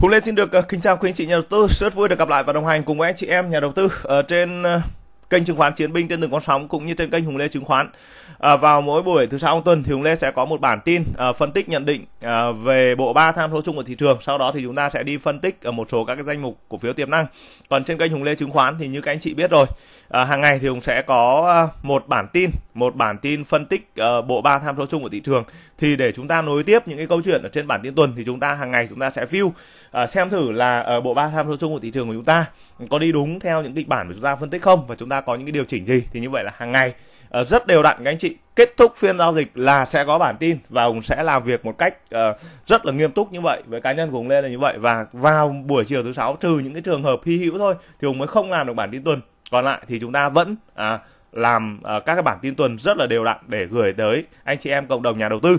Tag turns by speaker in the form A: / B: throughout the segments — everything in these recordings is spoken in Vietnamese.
A: Hùng Lê xin được ờ, kính chào quý anh chị nhà đầu tư, rất vui được gặp lại và đồng hành cùng với anh chị em nhà đầu tư ở ờ, trên ờ, kênh chứng khoán Chiến binh trên từng con sóng cũng như trên kênh Hùng Lê chứng khoán. À, vào mỗi buổi thứ sáu hàng tuần thì Hùng Lê sẽ có một bản tin à, phân tích nhận định à, về bộ ba tham số chung của thị trường. Sau đó thì chúng ta sẽ đi phân tích ở một số các cái danh mục cổ phiếu tiềm năng. Còn trên kênh Hùng Lê chứng khoán thì như các anh chị biết rồi, à, hàng ngày thì Hùng sẽ có à, một bản tin, một bản tin phân tích à, bộ ba tham số chung của thị trường. Thì để chúng ta nối tiếp những cái câu chuyện ở trên bản tin tuần thì chúng ta hàng ngày chúng ta sẽ view à, xem thử là à, bộ ba tham số chung của thị trường của chúng ta có đi đúng theo những kịch bản mà chúng ta phân tích không và chúng ta có những cái điều chỉnh gì thì như vậy là hàng ngày uh, rất đều đặn các anh chị kết thúc phiên giao dịch là sẽ có bản tin và hùng sẽ làm việc một cách uh, rất là nghiêm túc như vậy với cá nhân của hùng lên là như vậy và vào buổi chiều thứ sáu trừ những cái trường hợp hy hữu thôi thì hùng mới không làm được bản tin tuần còn lại thì chúng ta vẫn à, làm uh, các cái bản tin tuần rất là đều đặn để gửi tới anh chị em cộng đồng nhà đầu tư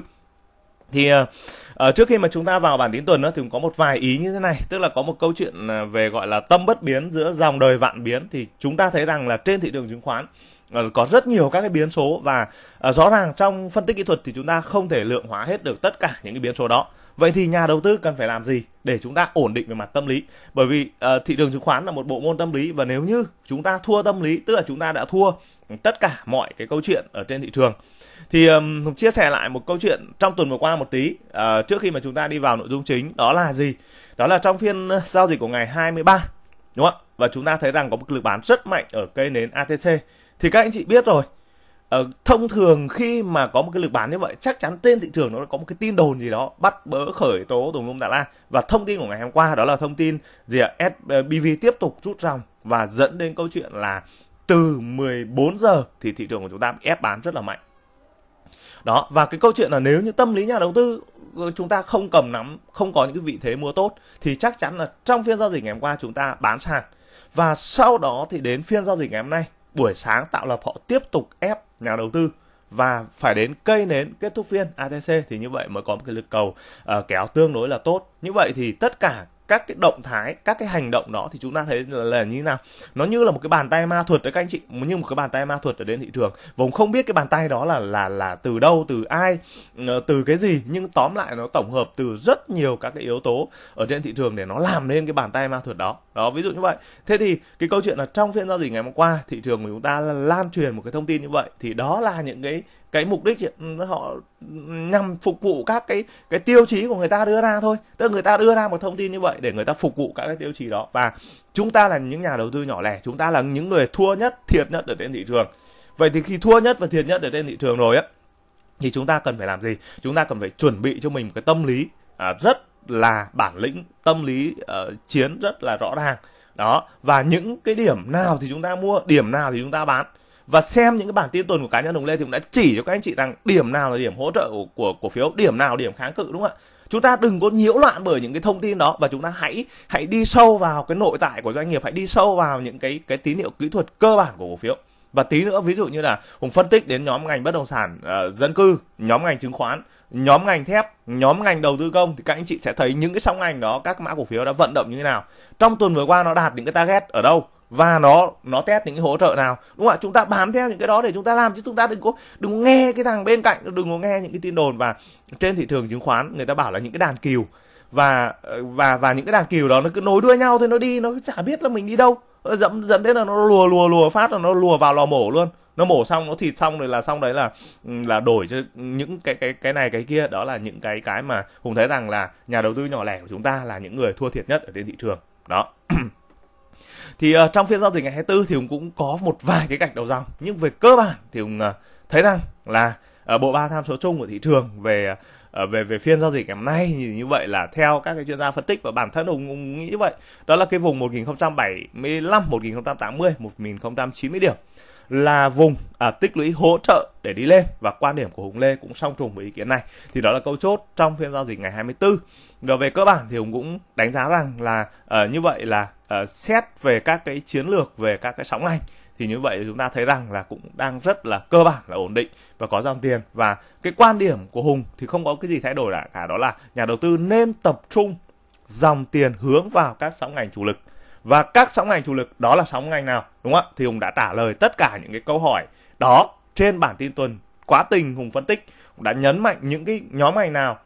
A: thì uh, À, trước khi mà chúng ta vào bản tin tuần đó, thì cũng có một vài ý như thế này, tức là có một câu chuyện à, về gọi là tâm bất biến giữa dòng đời vạn biến thì chúng ta thấy rằng là trên thị trường chứng khoán à, có rất nhiều các cái biến số và à, rõ ràng trong phân tích kỹ thuật thì chúng ta không thể lượng hóa hết được tất cả những cái biến số đó. Vậy thì nhà đầu tư cần phải làm gì để chúng ta ổn định về mặt tâm lý? Bởi vì uh, thị trường chứng khoán là một bộ môn tâm lý và nếu như chúng ta thua tâm lý, tức là chúng ta đã thua tất cả mọi cái câu chuyện ở trên thị trường thì um, chia sẻ lại một câu chuyện trong tuần vừa qua một tí uh, trước khi mà chúng ta đi vào nội dung chính đó là gì đó là trong phiên giao dịch của ngày 23 đúng không ạ và chúng ta thấy rằng có một lực bán rất mạnh ở cây nến ATC thì các anh chị biết rồi uh, thông thường khi mà có một cái lực bán như vậy chắc chắn trên thị trường nó có một cái tin đồn gì đó bắt bớ khởi tố tùng lum tà la và thông tin của ngày hôm qua đó là thông tin gì ạ à? SBV ờ, tiếp tục rút ròng và dẫn đến câu chuyện là từ 14 giờ thì thị trường của chúng ta ép bán rất là mạnh. Đó, và cái câu chuyện là nếu như tâm lý nhà đầu tư ừ, chúng ta không cầm nắm, không có những cái vị thế mua tốt thì chắc chắn là trong phiên giao dịch ngày hôm qua chúng ta bán sàn. Và sau đó thì đến phiên giao dịch ngày hôm nay, buổi sáng tạo lập họ tiếp tục ép nhà đầu tư và phải đến cây nến kết thúc phiên ATC thì như vậy mới có một cái lực cầu uh, kéo tương đối là tốt. Như vậy thì tất cả các cái động thái các cái hành động đó thì chúng ta thấy là, là như thế nào nó như là một cái bàn tay ma thuật đấy các anh chị như một cái bàn tay ma thuật ở trên thị trường vùng không biết cái bàn tay đó là là là từ đâu từ ai ờ, từ cái gì nhưng tóm lại nó tổng hợp từ rất nhiều các cái yếu tố ở trên thị trường để nó làm nên cái bàn tay ma thuật đó đó ví dụ như vậy thế thì cái câu chuyện là trong phiên giao dịch ngày hôm qua thị trường của chúng ta lan truyền một cái thông tin như vậy thì đó là những cái cái mục đích ừ, họ nhằm phục vụ các cái cái tiêu chí của người ta đưa ra thôi tức là người ta đưa ra một thông tin như vậy để người ta phục vụ các cái tiêu chí đó và chúng ta là những nhà đầu tư nhỏ lẻ chúng ta là những người thua nhất thiệt nhất ở trên thị trường vậy thì khi thua nhất và thiệt nhất ở trên thị trường rồi á thì chúng ta cần phải làm gì chúng ta cần phải chuẩn bị cho mình một cái tâm lý à, rất là bản lĩnh tâm lý uh, chiến rất là rõ ràng đó và những cái điểm nào thì chúng ta mua điểm nào thì chúng ta bán và xem những cái bảng tin tuần của cá nhân đồng Lê thì cũng đã chỉ cho các anh chị rằng điểm nào là điểm hỗ trợ của của cổ phiếu, điểm nào là điểm kháng cự đúng không ạ? chúng ta đừng có nhiễu loạn bởi những cái thông tin đó và chúng ta hãy hãy đi sâu vào cái nội tại của doanh nghiệp hãy đi sâu vào những cái cái tín hiệu kỹ thuật cơ bản của cổ phiếu và tí nữa ví dụ như là hùng phân tích đến nhóm ngành bất động sản uh, dân cư nhóm ngành chứng khoán nhóm ngành thép nhóm ngành đầu tư công thì các anh chị sẽ thấy những cái sóng ngành đó các mã cổ phiếu đã vận động như thế nào trong tuần vừa qua nó đạt những cái target ở đâu và nó nó test những cái hỗ trợ nào đúng không ạ chúng ta bám theo những cái đó để chúng ta làm chứ chúng ta đừng có đừng có nghe cái thằng bên cạnh đừng có nghe những cái tin đồn và trên thị trường chứng khoán người ta bảo là những cái đàn cừu và và và những cái đàn cừu đó nó cứ nối đuôi nhau thôi nó đi nó chả biết là mình đi đâu dẫn dẫn đến là nó lùa lùa lùa phát là nó lùa vào lò mổ luôn nó mổ xong nó thịt xong rồi là xong đấy là ừ, là đổi cho những cái cái cái này cái kia đó là những cái cái mà hùng thấy rằng là nhà đầu tư nhỏ lẻ của chúng ta là những người thua thiệt nhất ở trên thị trường đó thì uh, trong phiên giao dịch ngày 24 thì Hùng cũng có một vài cái gạch đầu dòng nhưng về cơ bản thì Hùng uh, thấy rằng là uh, bộ ba tham số chung của thị trường về uh, về về phiên giao dịch ngày hôm nay thì như vậy là theo các cái chuyên gia phân tích và bản thân Hùng, cũng nghĩ vậy đó là cái vùng 1075 1080 1090 điểm là vùng à, tích lũy hỗ trợ để đi lên và quan điểm của Hùng Lê cũng song trùng với ý kiến này thì đó là câu chốt trong phiên giao dịch ngày 24 và về cơ bản thì Hùng cũng đánh giá rằng là à, như vậy là Ờ, xét về các cái chiến lược về các cái sóng ngành thì như vậy chúng ta thấy rằng là cũng đang rất là cơ bản là ổn định và có dòng tiền và cái quan điểm của Hùng thì không có cái gì thay đổi cả đó là nhà đầu tư nên tập trung dòng tiền hướng vào các sóng ngành chủ lực và các sóng ngành chủ lực đó là sóng ngành nào đúng không ạ thì Hùng đã trả lời tất cả những cái câu hỏi đó trên bản tin tuần quá tình Hùng phân tích đã nhấn mạnh những cái nhóm ngành nào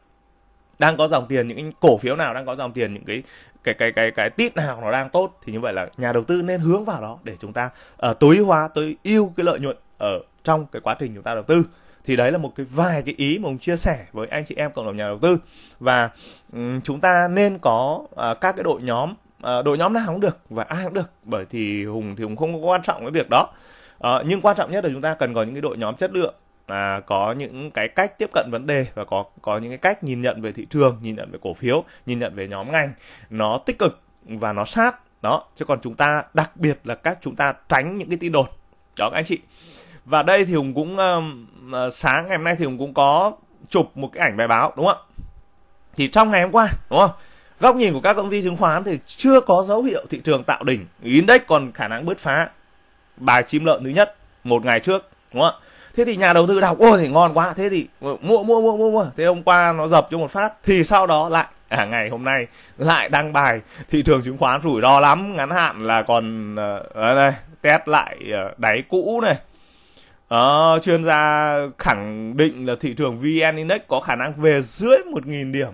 A: đang có dòng tiền những cái cổ phiếu nào đang có dòng tiền những cái cái cái cái cái tít nào nó đang tốt thì như vậy là nhà đầu tư nên hướng vào đó để chúng ta uh, tối hóa tối ưu cái lợi nhuận ở trong cái quá trình chúng ta đầu tư thì đấy là một cái vài cái ý mà ông chia sẻ với anh chị em cộng đồng nhà đầu tư và um, chúng ta nên có uh, các cái đội nhóm uh, đội nhóm nào cũng được và ai cũng được bởi thì hùng thì hùng không có quan trọng cái việc đó uh, nhưng quan trọng nhất là chúng ta cần có những cái đội nhóm chất lượng à, có những cái cách tiếp cận vấn đề và có có những cái cách nhìn nhận về thị trường nhìn nhận về cổ phiếu nhìn nhận về nhóm ngành nó tích cực và nó sát đó chứ còn chúng ta đặc biệt là các chúng ta tránh những cái tin đồn đó các anh chị và đây thì hùng cũng uh, sáng ngày hôm nay thì hùng cũng có chụp một cái ảnh bài báo đúng không ạ thì trong ngày hôm qua đúng không góc nhìn của các công ty chứng khoán thì chưa có dấu hiệu thị trường tạo đỉnh index còn khả năng bứt phá bài chim lợn thứ nhất một ngày trước đúng không ạ thế thì nhà đầu tư đọc ôi thì ngon quá thế thì mua mua mua mua mua thế hôm qua nó dập cho một phát thì sau đó lại à, ngày hôm nay lại đăng bài thị trường chứng khoán rủi ro lắm ngắn hạn là còn ở ờ, ờ, đây test lại ờ, đáy cũ này uh, chuyên gia khẳng định là thị trường vn index có khả năng về dưới một nghìn điểm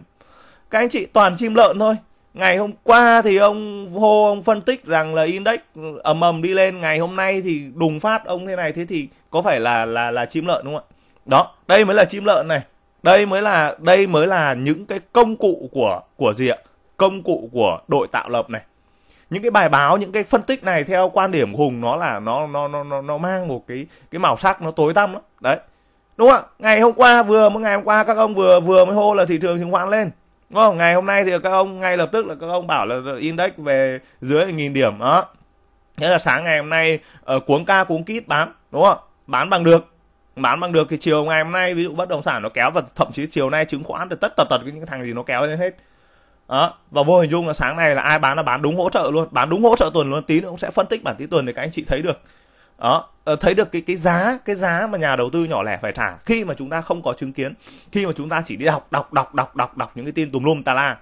A: các anh chị toàn chim lợn thôi ngày hôm qua thì ông hô ông phân tích rằng là index ầm ầm đi lên ngày hôm nay thì đùng phát ông thế này thế thì có phải là là là chim lợn đúng không ạ đó đây mới là chim lợn này đây mới là đây mới là những cái công cụ của của gì ạ công cụ của đội tạo lập này những cái bài báo những cái phân tích này theo quan điểm hùng nó là nó nó nó nó, nó mang một cái cái màu sắc nó tối tăm lắm đấy đúng không ạ ngày hôm qua vừa mới ngày hôm qua các ông vừa vừa mới hô là thị trường chứng khoán lên đúng không ngày hôm nay thì các ông ngay lập tức là các ông bảo là index về dưới nghìn điểm đó thế là sáng ngày hôm nay ở ờ, uh, cuống ca cuống kít bán đúng không bán bằng được bán bằng được thì chiều ngày hôm nay ví dụ bất động sản nó kéo và thậm chí chiều nay chứng khoán thì tất tật tật những thằng gì nó kéo lên hết đó và vô hình dung là sáng nay là ai bán là bán đúng hỗ trợ luôn bán đúng hỗ trợ tuần luôn tí nữa cũng sẽ phân tích bản tí tuần để các anh chị thấy được đó ờ, thấy được cái cái giá cái giá mà nhà đầu tư nhỏ lẻ phải trả khi mà chúng ta không có chứng kiến khi mà chúng ta chỉ đi đọc đọc đọc đọc đọc đọc những cái tin tùm lum tà la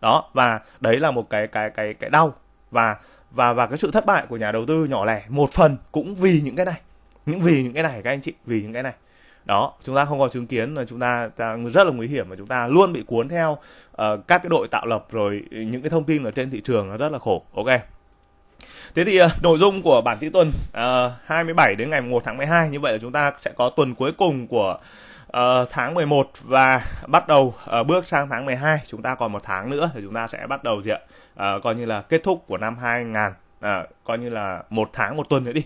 A: đó và đấy là một cái cái cái cái đau và và và cái sự thất bại của nhà đầu tư nhỏ lẻ một phần cũng vì những cái này những vì những cái này các anh chị vì những cái này đó chúng ta không có chứng kiến là chúng ta, ta rất là nguy hiểm và chúng ta luôn bị cuốn theo uh, các cái đội tạo lập rồi những cái thông tin ở trên thị trường nó rất là khổ ok thế thì uh, nội dung của bản tin tuần uh, ờ, 27 đến ngày 1 tháng 12 như vậy là chúng ta sẽ có tuần cuối cùng của Uh, tháng 11 và bắt đầu uh, bước sang tháng 12 chúng ta còn một tháng nữa thì chúng ta sẽ bắt đầu gì ạ uh, coi như là kết thúc của năm 2000 à, coi như là một tháng một tuần nữa đi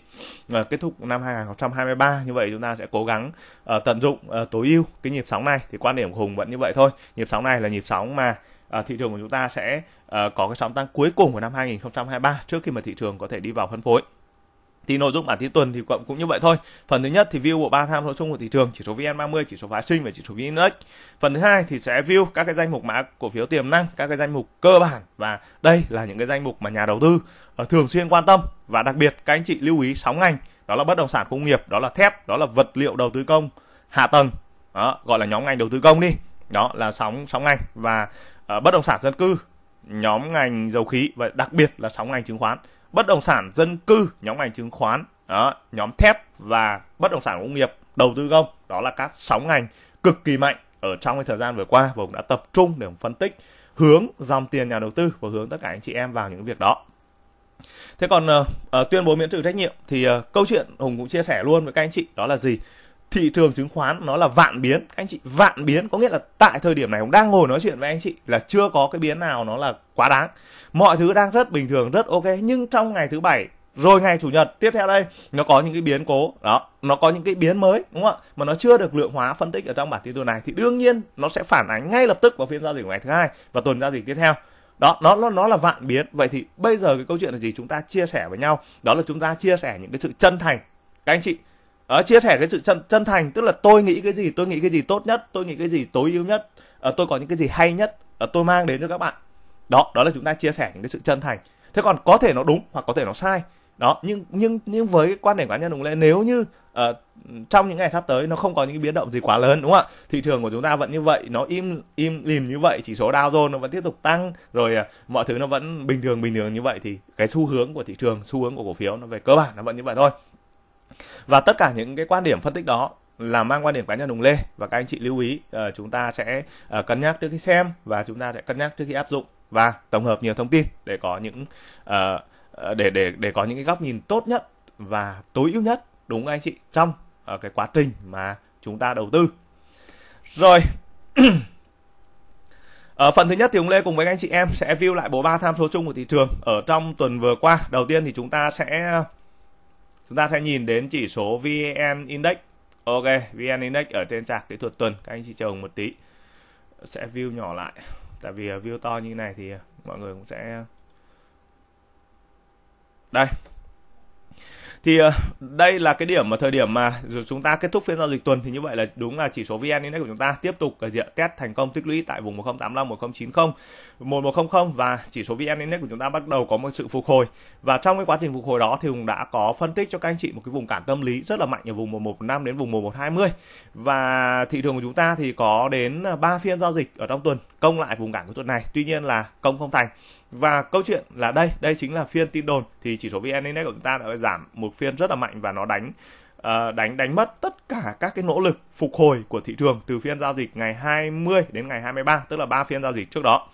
A: à, kết thúc năm 2023 như vậy chúng ta sẽ cố gắng à, tận dụng à, tối ưu cái nhịp sóng này thì quan điểm của Hùng vẫn như vậy thôi nhịp sóng này là nhịp sóng mà À, thị trường của chúng ta sẽ à, có cái sóng tăng cuối cùng của năm 2023 trước khi mà thị trường có thể đi vào phân phối thì nội dung bản tin tuần thì cũng cũng như vậy thôi. Phần thứ nhất thì view bộ ba tham số chung của thị trường, chỉ số VN30, chỉ số phái sinh và chỉ số VN Index. Phần thứ hai thì sẽ view các cái danh mục mã cổ phiếu tiềm năng, các cái danh mục cơ bản và đây là những cái danh mục mà nhà đầu tư à, thường xuyên quan tâm và đặc biệt các anh chị lưu ý 6 ngành, đó là bất động sản công nghiệp, đó là thép, đó là vật liệu đầu tư công, hạ tầng, đó, gọi là nhóm ngành đầu tư công đi đó là sóng sóng ngành và uh, bất động sản dân cư nhóm ngành dầu khí và đặc biệt là sóng ngành chứng khoán bất động sản dân cư nhóm ngành chứng khoán đó, nhóm thép và bất động sản công nghiệp đầu tư công đó là các sóng ngành cực kỳ mạnh ở trong cái thời gian vừa qua và cũng đã tập trung để phân tích hướng dòng tiền nhà đầu tư và hướng tất cả anh chị em vào những việc đó thế còn uh, tuyên bố miễn trừ trách nhiệm thì uh, câu chuyện hùng cũng chia sẻ luôn với các anh chị đó là gì thị trường chứng khoán nó là vạn biến anh chị vạn biến có nghĩa là tại thời điểm này ông đang ngồi nói chuyện với anh chị là chưa có cái biến nào nó là quá đáng mọi thứ đang rất bình thường rất ok nhưng trong ngày thứ bảy rồi ngày chủ nhật tiếp theo đây nó có những cái biến cố đó nó có những cái biến mới đúng không ạ mà nó chưa được lượng hóa phân tích ở trong bản tin tuần này thì đương nhiên nó sẽ phản ánh ngay lập tức vào phiên giao dịch của ngày thứ hai và tuần giao dịch tiếp theo đó nó nó nó là vạn biến vậy thì bây giờ cái câu chuyện là gì chúng ta chia sẻ với nhau đó là chúng ta chia sẻ những cái sự chân thành các anh chị ở ờ, chia sẻ cái sự chân chân thành tức là tôi nghĩ cái gì tôi nghĩ cái gì tốt nhất tôi nghĩ cái gì tối ưu nhất à, tôi có những cái gì hay nhất à, tôi mang đến cho các bạn đó đó là chúng ta chia sẻ những cái sự chân thành thế còn có thể nó đúng hoặc có thể nó sai đó nhưng nhưng nhưng với cái quan điểm cá nhân đúng lên nếu như uh, trong những ngày sắp tới nó không có những biến động gì quá lớn đúng không ạ thị trường của chúng ta vẫn như vậy nó im im lìm như vậy chỉ số Dow Jones nó vẫn tiếp tục tăng rồi uh, mọi thứ nó vẫn bình thường bình thường như vậy thì cái xu hướng của thị trường xu hướng của cổ phiếu nó về cơ bản nó vẫn như vậy thôi và tất cả những cái quan điểm phân tích đó là mang quan điểm cá nhân đồng lê và các anh chị lưu ý uh, chúng ta sẽ uh, cân nhắc trước khi xem và chúng ta sẽ cân nhắc trước khi áp dụng và tổng hợp nhiều thông tin để có những uh, để để để có những cái góc nhìn tốt nhất và tối ưu nhất đúng anh chị trong uh, cái quá trình mà chúng ta đầu tư rồi ở phần thứ nhất thì ông Lê cùng với anh chị em sẽ view lại bộ ba tham số chung của thị trường ở trong tuần vừa qua. Đầu tiên thì chúng ta sẽ chúng ta sẽ nhìn đến chỉ số VN Index ok VN Index ở trên chart kỹ thuật tuần các anh chị chờ một tí sẽ view nhỏ lại tại vì à, view to như này thì à, mọi người cũng sẽ đây thì ờ, đây là cái điểm mà thời điểm mà chúng ta kết thúc phiên giao dịch tuần thì như vậy là đúng là chỉ số VN Index của chúng ta tiếp tục gì test thành công tích lũy tại vùng 1085 1090 1100 và chỉ số VN Index của chúng ta bắt đầu có một sự phục hồi và trong cái quá trình phục hồi đó thì cũng đã có phân tích cho các anh chị một cái vùng cản tâm lý rất là mạnh ở vùng 1115 đến vùng 1120 và thị trường của chúng ta thì có đến 3 phiên giao dịch ở trong tuần công lại vùng cản của tuần này tuy nhiên là công không thành và câu chuyện là đây đây chính là phiên tin đồn thì chỉ số vn index của chúng ta đã giảm một phiên rất là mạnh và nó đánh Uh, đánh đánh mất tất cả các cái nỗ lực phục hồi của thị trường từ phiên giao dịch ngày 20 đến ngày 23 tức là ba phiên giao dịch trước đó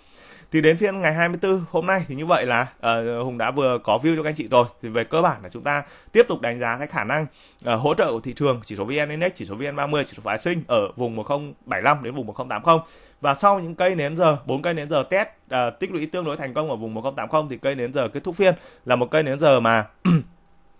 A: thì đến phiên ngày 24 hôm nay thì như vậy là uh, Hùng đã vừa có view cho các anh chị rồi thì về cơ bản là chúng ta tiếp tục đánh giá cái khả năng uh, hỗ trợ của thị trường chỉ số VN Index chỉ số VN30 chỉ số phái sinh ở vùng 1075 đến vùng 1080 và sau những cây nến giờ bốn cây nến giờ test uh, tích lũy tương đối thành công ở vùng 1080 thì cây nến giờ kết thúc phiên là một cây nến giờ mà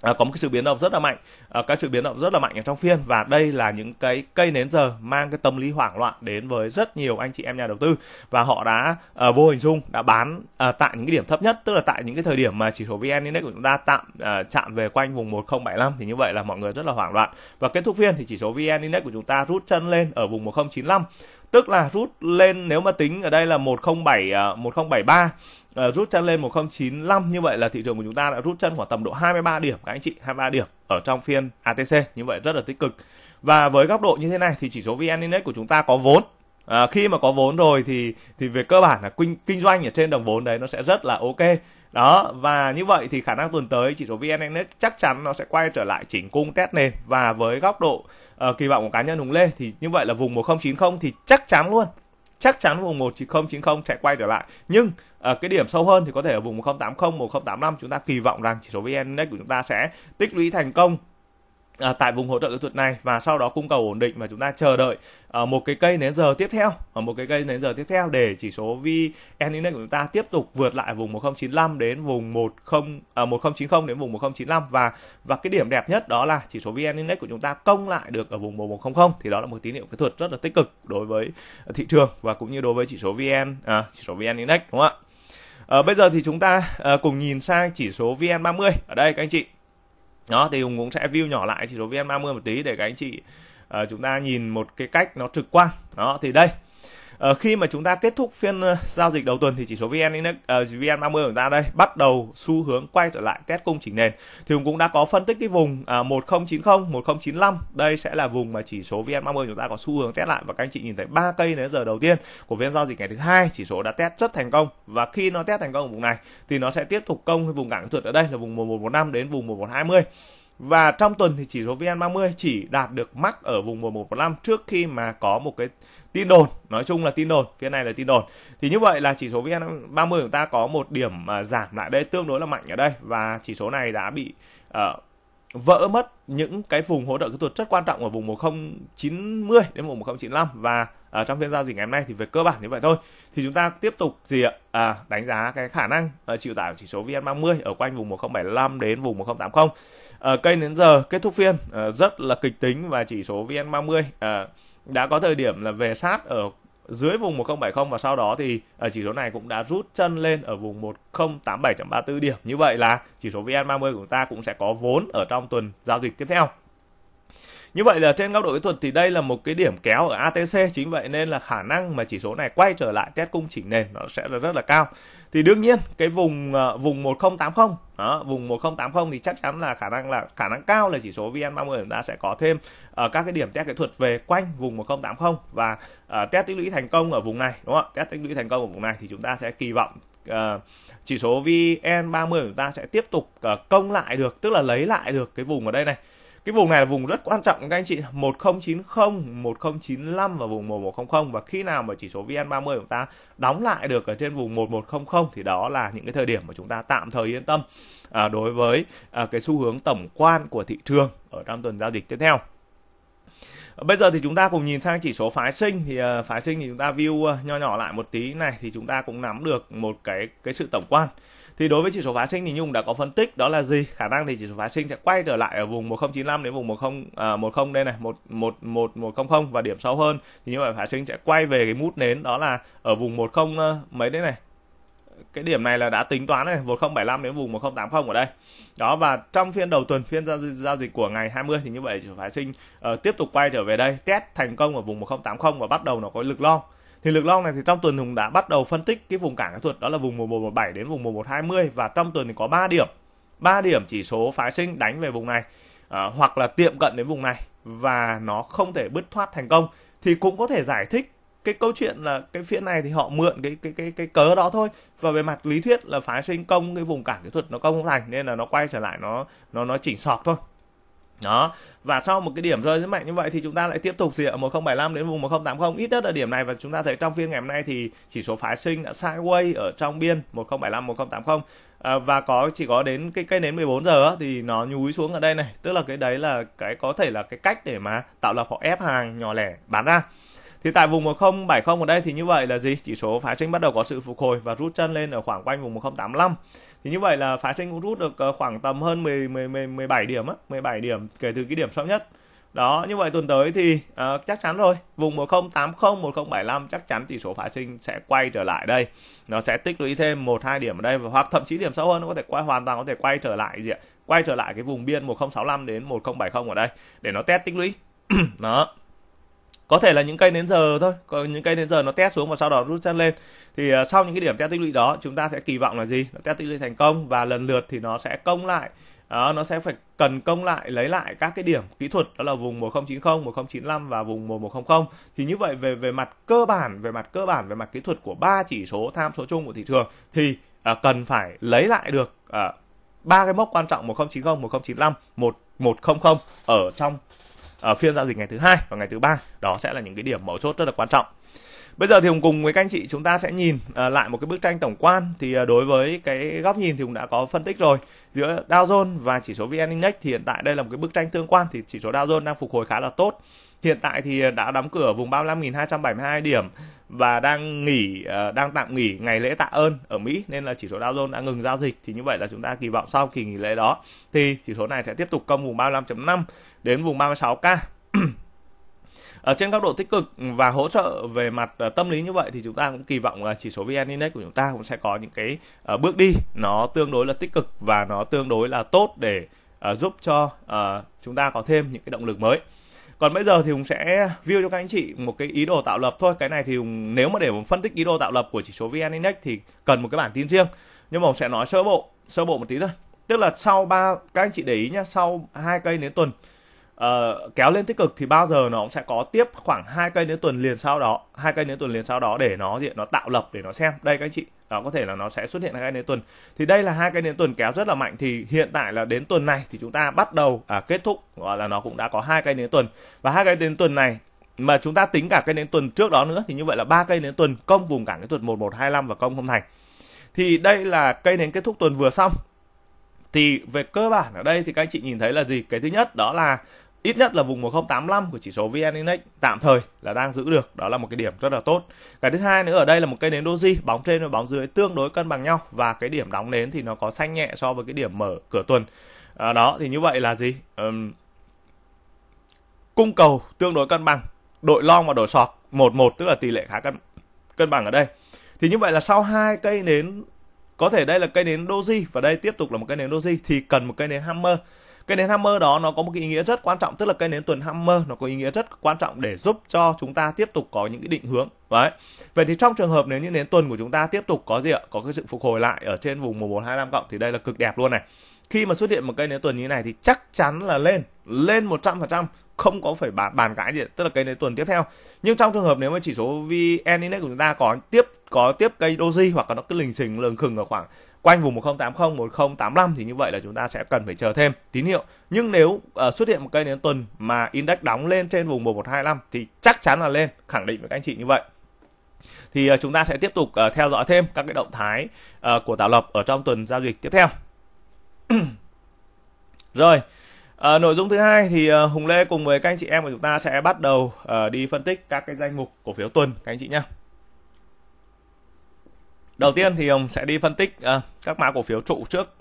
A: À, có một cái sự biến động rất là mạnh à, các sự biến động rất là mạnh ở trong phiên và đây là những cái cây nến giờ mang cái tâm lý hoảng loạn đến với rất nhiều anh chị em nhà đầu tư và họ đã à, vô hình dung đã bán à, tại những cái điểm thấp nhất tức là tại những cái thời điểm mà chỉ số vn index của chúng ta tạm à, chạm về quanh vùng 1075 thì như vậy là mọi người rất là hoảng loạn và kết thúc phiên thì chỉ số vn index của chúng ta rút chân lên ở vùng 1095 tức là rút lên nếu mà tính ở đây là 107 1073 Ờ, rút chân lên 1095 như vậy là thị trường của chúng ta đã rút chân khoảng tầm độ 23 điểm các anh chị 23 điểm ở trong phiên ATC như vậy rất là tích cực và với góc độ như thế này thì chỉ số VN Index của chúng ta có vốn à, khi mà có vốn rồi thì thì về cơ bản là kinh kinh doanh ở trên đồng vốn đấy nó sẽ rất là ok đó và như vậy thì khả năng tuần tới chỉ số vn index chắc chắn nó sẽ quay trở lại chỉnh cung test nền và với góc độ uh, kỳ vọng của cá nhân hùng lê thì như vậy là vùng 1090 thì chắc chắn luôn chắc chắn vùng 19090 sẽ quay trở lại nhưng ở ờ, cái điểm sâu hơn thì có thể ở vùng 1080 1085 chúng ta kỳ vọng rằng chỉ số VN Index của chúng ta sẽ tích lũy thành công À, tại vùng hỗ trợ kỹ thuật này và sau đó cung cầu ổn định và chúng ta chờ đợi à, một cái cây nến giờ tiếp theo ở à, một cái cây nến giờ tiếp theo để chỉ số VN Index của chúng ta tiếp tục vượt lại vùng 1095 đến vùng 10 à, 1090 đến vùng 1095 và và cái điểm đẹp nhất đó là chỉ số VN Index của chúng ta công lại được ở vùng 1100 thì đó là một tín hiệu kỹ thuật rất là tích cực đối với thị trường và cũng như đối với chỉ số VN à, chỉ số VN Index đúng không ạ? À, bây giờ thì chúng ta à, cùng nhìn sang chỉ số VN30 ở đây các anh chị đó thì hùng cũng sẽ view nhỏ lại chỉ số vn 30 một tí để các anh chị uh, chúng ta nhìn một cái cách nó trực quan đó thì đây Ờ, khi mà chúng ta kết thúc phiên ờ, giao dịch đầu tuần thì chỉ số VN Index uh, VN 30 của chúng ta đây bắt đầu xu hướng quay trở lại test cung chỉnh nền thì cũng đã có phân tích cái vùng uh, 1090 1095 đây sẽ là vùng mà chỉ số VN 30 chúng ta có xu hướng test lại và các anh chị nhìn thấy ba cây đến giờ đầu tiên của phiên giao dịch ngày thứ hai chỉ số đã test rất thành công và khi nó test thành công ở vùng này thì nó sẽ tiếp tục công cái vùng cản kỹ thuật ở đây là vùng 1115 đến vùng 1120 và trong tuần thì chỉ số VN30 chỉ đạt được mắc ở vùng 1115 trước khi mà có một cái tin đồn, nói chung là tin đồn, phía này là tin đồn. Thì như vậy là chỉ số VN30 của ta có một điểm mà giảm lại đây tương đối là mạnh ở đây và chỉ số này đã bị uh, vỡ mất những cái vùng hỗ trợ kỹ thuật rất quan trọng ở vùng 1090 đến vùng 1095 và à, trong phiên giao dịch ngày hôm nay thì về cơ bản như vậy thôi thì chúng ta tiếp tục gì ạ à, đánh giá cái khả năng à, chịu tải của chỉ số VN30 ở quanh vùng 1075 đến vùng 1080 à, ờ, cây đến giờ kết thúc phiên à, rất là kịch tính và chỉ số VN30 à, đã có thời điểm là về sát ở dưới vùng 1070 và sau đó thì ở chỉ số này cũng đã rút chân lên ở vùng 1087.34 điểm. Như vậy là chỉ số VN30 của chúng ta cũng sẽ có vốn ở trong tuần giao dịch tiếp theo. Như vậy là trên góc độ kỹ thuật thì đây là một cái điểm kéo ở ATC chính vậy nên là khả năng mà chỉ số này quay trở lại test cung chỉnh nền nó sẽ là rất là cao. Thì đương nhiên cái vùng uh, vùng 1080 đó, vùng 1080 thì chắc chắn là khả năng là khả năng cao là chỉ số VN30 chúng ta sẽ có thêm ở ờ, uh, các cái điểm test kỹ thuật về quanh vùng 1080 và uh, test tích lũy thành công ở vùng này đúng không ạ? Test tích lũy thành công ở vùng này thì chúng ta sẽ kỳ vọng uh, chỉ số VN30 chúng ta sẽ tiếp tục uh, công lại được, tức là lấy lại được cái vùng ở đây này cái vùng này là vùng rất quan trọng các anh chị 1090 1095 và vùng 1100 và khi nào mà chỉ số VN30 của chúng ta đóng lại được ở trên vùng 1100 thì đó là những cái thời điểm mà chúng ta tạm thời yên tâm à, đối với à, cái xu hướng tổng quan của thị trường ở trong tuần giao dịch tiếp theo Bây giờ thì chúng ta cùng nhìn sang chỉ số phái sinh thì uh, phái sinh thì chúng ta view uh, nho nhỏ lại một tí này thì chúng ta cũng nắm được một cái cái sự tổng quan. Thì đối với chỉ số phá sinh thì Nhung đã có phân tích đó là gì? Khả năng thì chỉ số phá sinh sẽ quay trở lại ở vùng 1095 đến vùng 10 à, 10 đây này, 11100 và điểm sâu hơn thì như vậy phá sinh sẽ quay về cái mút nến đó là ở vùng 10 ờ, mấy đấy này, cái điểm này là đã tính toán này 1075 đến vùng 1080 ở đây đó và trong phiên đầu tuần phiên giao dịch, giao dịch của ngày 20 thì như vậy chỉ số phái sinh uh, tiếp tục quay trở về đây test thành công ở vùng 1080 và bắt đầu nó có lực long thì lực long này thì trong tuần hùng đã bắt đầu phân tích cái vùng cản kỹ thuật đó là vùng 1117 đến vùng 1120 và trong tuần thì có 3 điểm 3 điểm chỉ số phái sinh đánh về vùng này à, hoặc là tiệm cận đến vùng này và nó không thể bứt thoát thành công thì cũng có thể giải thích cái câu chuyện là cái phía này thì họ mượn cái cái cái cái cớ đó thôi và về mặt lý thuyết là phái sinh công cái vùng cản kỹ thuật nó công không thành nên là nó quay trở lại nó nó nó chỉnh sọc thôi đó và sau một cái điểm rơi rất mạnh như vậy thì chúng ta lại tiếp tục gì ạ 1075 đến vùng 1080 ít nhất ở điểm này và chúng ta thấy trong phiên ngày hôm nay thì chỉ số phái sinh đã sideways ở trong biên 1075 1080 à, và có chỉ có đến cái cây đến 14 giờ thì nó nhúi xuống ở đây này tức là cái đấy là cái có thể là cái cách để mà tạo lập họ ép hàng nhỏ lẻ bán ra thì tại vùng 1070 ở đây thì như vậy là gì chỉ số phái sinh bắt đầu có sự phục hồi và rút chân lên ở khoảng quanh vùng 1085 thì như vậy là phá tranh cũng rút được ờ, khoảng tầm hơn 10, 10, 10 17 điểm á 17 điểm kể từ cái điểm sâu nhất đó như vậy tuần tới thì uh, chắc chắn rồi vùng 1080 1075 chắc chắn tỷ số phá sinh sẽ quay trở lại đây nó sẽ tích lũy thêm một hai điểm ở đây hoặc thậm chí điểm sâu hơn nó có thể quay hoàn toàn có thể quay trở lại gì ạ quay trở lại cái vùng biên 1065 đến 1070 ở đây để nó test tích lũy đó có thể là những cây đến giờ thôi còn những cây đến giờ nó test xuống và sau đó rút chân lên thì à, sau những cái điểm test tích lũy đó chúng ta sẽ kỳ vọng là gì nó test tích lũy thành công và lần lượt thì nó sẽ công lại đó, nó sẽ phải cần công lại lấy lại các cái điểm kỹ thuật đó là vùng 1090, 1095 và vùng 1100. Thì như vậy về về mặt cơ bản, về mặt cơ bản về mặt kỹ thuật của ba chỉ số tham số chung của thị trường thì à, cần phải lấy lại được à, ba à, cái mốc quan trọng 1090, 1095, 1 100 ở trong ở ờ, phiên giao dịch ngày thứ hai và ngày thứ ba đó sẽ là những cái điểm mấu chốt rất là quan trọng Bây giờ thì Hùng cùng với các anh chị chúng ta sẽ nhìn ờ, lại một cái bức tranh tổng quan thì ờ, đối với cái góc nhìn thì Hùng đã có phân tích rồi. Giữa Dow Jones và chỉ số VN Index thì hiện tại đây là một cái bức tranh tương quan thì chỉ số Dow Jones đang phục hồi khá là tốt. Hiện tại thì ờ, đã đóng cửa vùng 35.272 điểm và đang nghỉ đang tạm nghỉ ngày lễ tạ ơn ở Mỹ nên là chỉ số Dow Jones đã ngừng giao dịch thì như vậy là chúng ta kỳ vọng sau kỳ nghỉ lễ đó thì chỉ số này sẽ tiếp tục công vùng 35.5 đến vùng 36k ở trên góc độ tích cực và hỗ trợ về mặt ờ, tâm lý như vậy thì chúng ta cũng kỳ vọng là chỉ số vn index của chúng ta cũng sẽ có những cái ờ, bước đi nó tương đối là tích cực và nó tương đối là tốt để ờ, giúp cho chúng ta có thêm những cái động lực mới còn bây giờ thì hùng sẽ view cho các anh chị một cái ý đồ tạo lập thôi cái này thì hùng nếu mà để hùng phân tích ý đồ tạo lập của chỉ số vn index thì cần một cái bản tin riêng nhưng mà hùng sẽ nói sơ bộ sơ bộ một tí thôi tức là sau ba các anh chị để ý nhá sau hai cây đến tuần uh, kéo lên tích cực thì bao giờ nó cũng sẽ có tiếp khoảng hai cây đến tuần liền sau đó hai cây đến tuần liền sau đó để nó gì nó tạo lập để nó xem đây các anh chị đó có thể là nó sẽ xuất hiện hai cây đến tuần thì đây là hai cây đến tuần kéo rất là mạnh thì hiện tại là đến tuần này thì chúng ta bắt đầu à, kết thúc gọi là nó cũng đã có hai cây đến tuần và hai cây đến tuần này mà chúng ta tính cả cây đến tuần trước đó nữa thì như vậy là ba cây đến tuần công vùng cản cái tuần 1125 và công không thành thì đây là cây nến kết thúc tuần vừa xong thì về cơ bản ở đây thì các anh chị nhìn thấy là gì cái thứ nhất đó là ít nhất là vùng 1085 của chỉ số VN Index tạm thời là đang giữ được, đó là một cái điểm rất là tốt. Cái thứ hai nữa ở đây là một cây nến Doji, bóng trên và bóng dưới tương đối cân bằng nhau và cái điểm đóng nến thì nó có xanh nhẹ so với cái điểm mở cửa tuần. À, đó thì như vậy là gì? Um, cung cầu tương đối cân bằng, đội long và đội short 11 tức là tỷ lệ khá cân cân bằng ở đây. Thì như vậy là sau hai cây nến có thể đây là cây nến Doji và đây tiếp tục là một cây nến Doji thì cần một cây nến Hammer cây nến hammer đó nó có một cái ý nghĩa rất quan trọng tức là cây nến tuần hammer nó có ý nghĩa rất quan trọng để giúp cho chúng ta tiếp tục có những cái định hướng đấy vậy thì trong trường hợp nếu như nến tuần của chúng ta tiếp tục có gì ạ có cái sự phục hồi lại ở trên vùng 1425 cộng thì đây là cực đẹp luôn này khi mà xuất hiện một cây nến tuần như thế này thì chắc chắn là lên lên 100% không có phải bàn, bàn cãi gì tức là cây nến tuần tiếp theo nhưng trong trường hợp nếu mà chỉ số vn index của chúng ta có tiếp có tiếp cây doji hoặc là nó cứ lình xình lường khừng ở khoảng quanh vùng 1080 1085 thì như vậy là chúng ta sẽ cần phải chờ thêm tín hiệu nhưng nếu uh, xuất hiện một cây nến tuần mà index đóng lên trên vùng 1125 thì chắc chắn là lên khẳng định với các anh chị như vậy thì uh, chúng ta sẽ tiếp tục uh, theo dõi thêm các cái động thái uh, của tạo lập ở trong tuần giao dịch tiếp theo rồi À, nội dung thứ hai thì uh, Hùng Lê cùng với các anh chị em của chúng ta sẽ bắt đầu uh, đi phân tích các cái danh mục cổ phiếu tuần các anh chị nhé. Đầu tiên thì ông sẽ đi phân tích uh, các mã cổ phiếu trụ trước.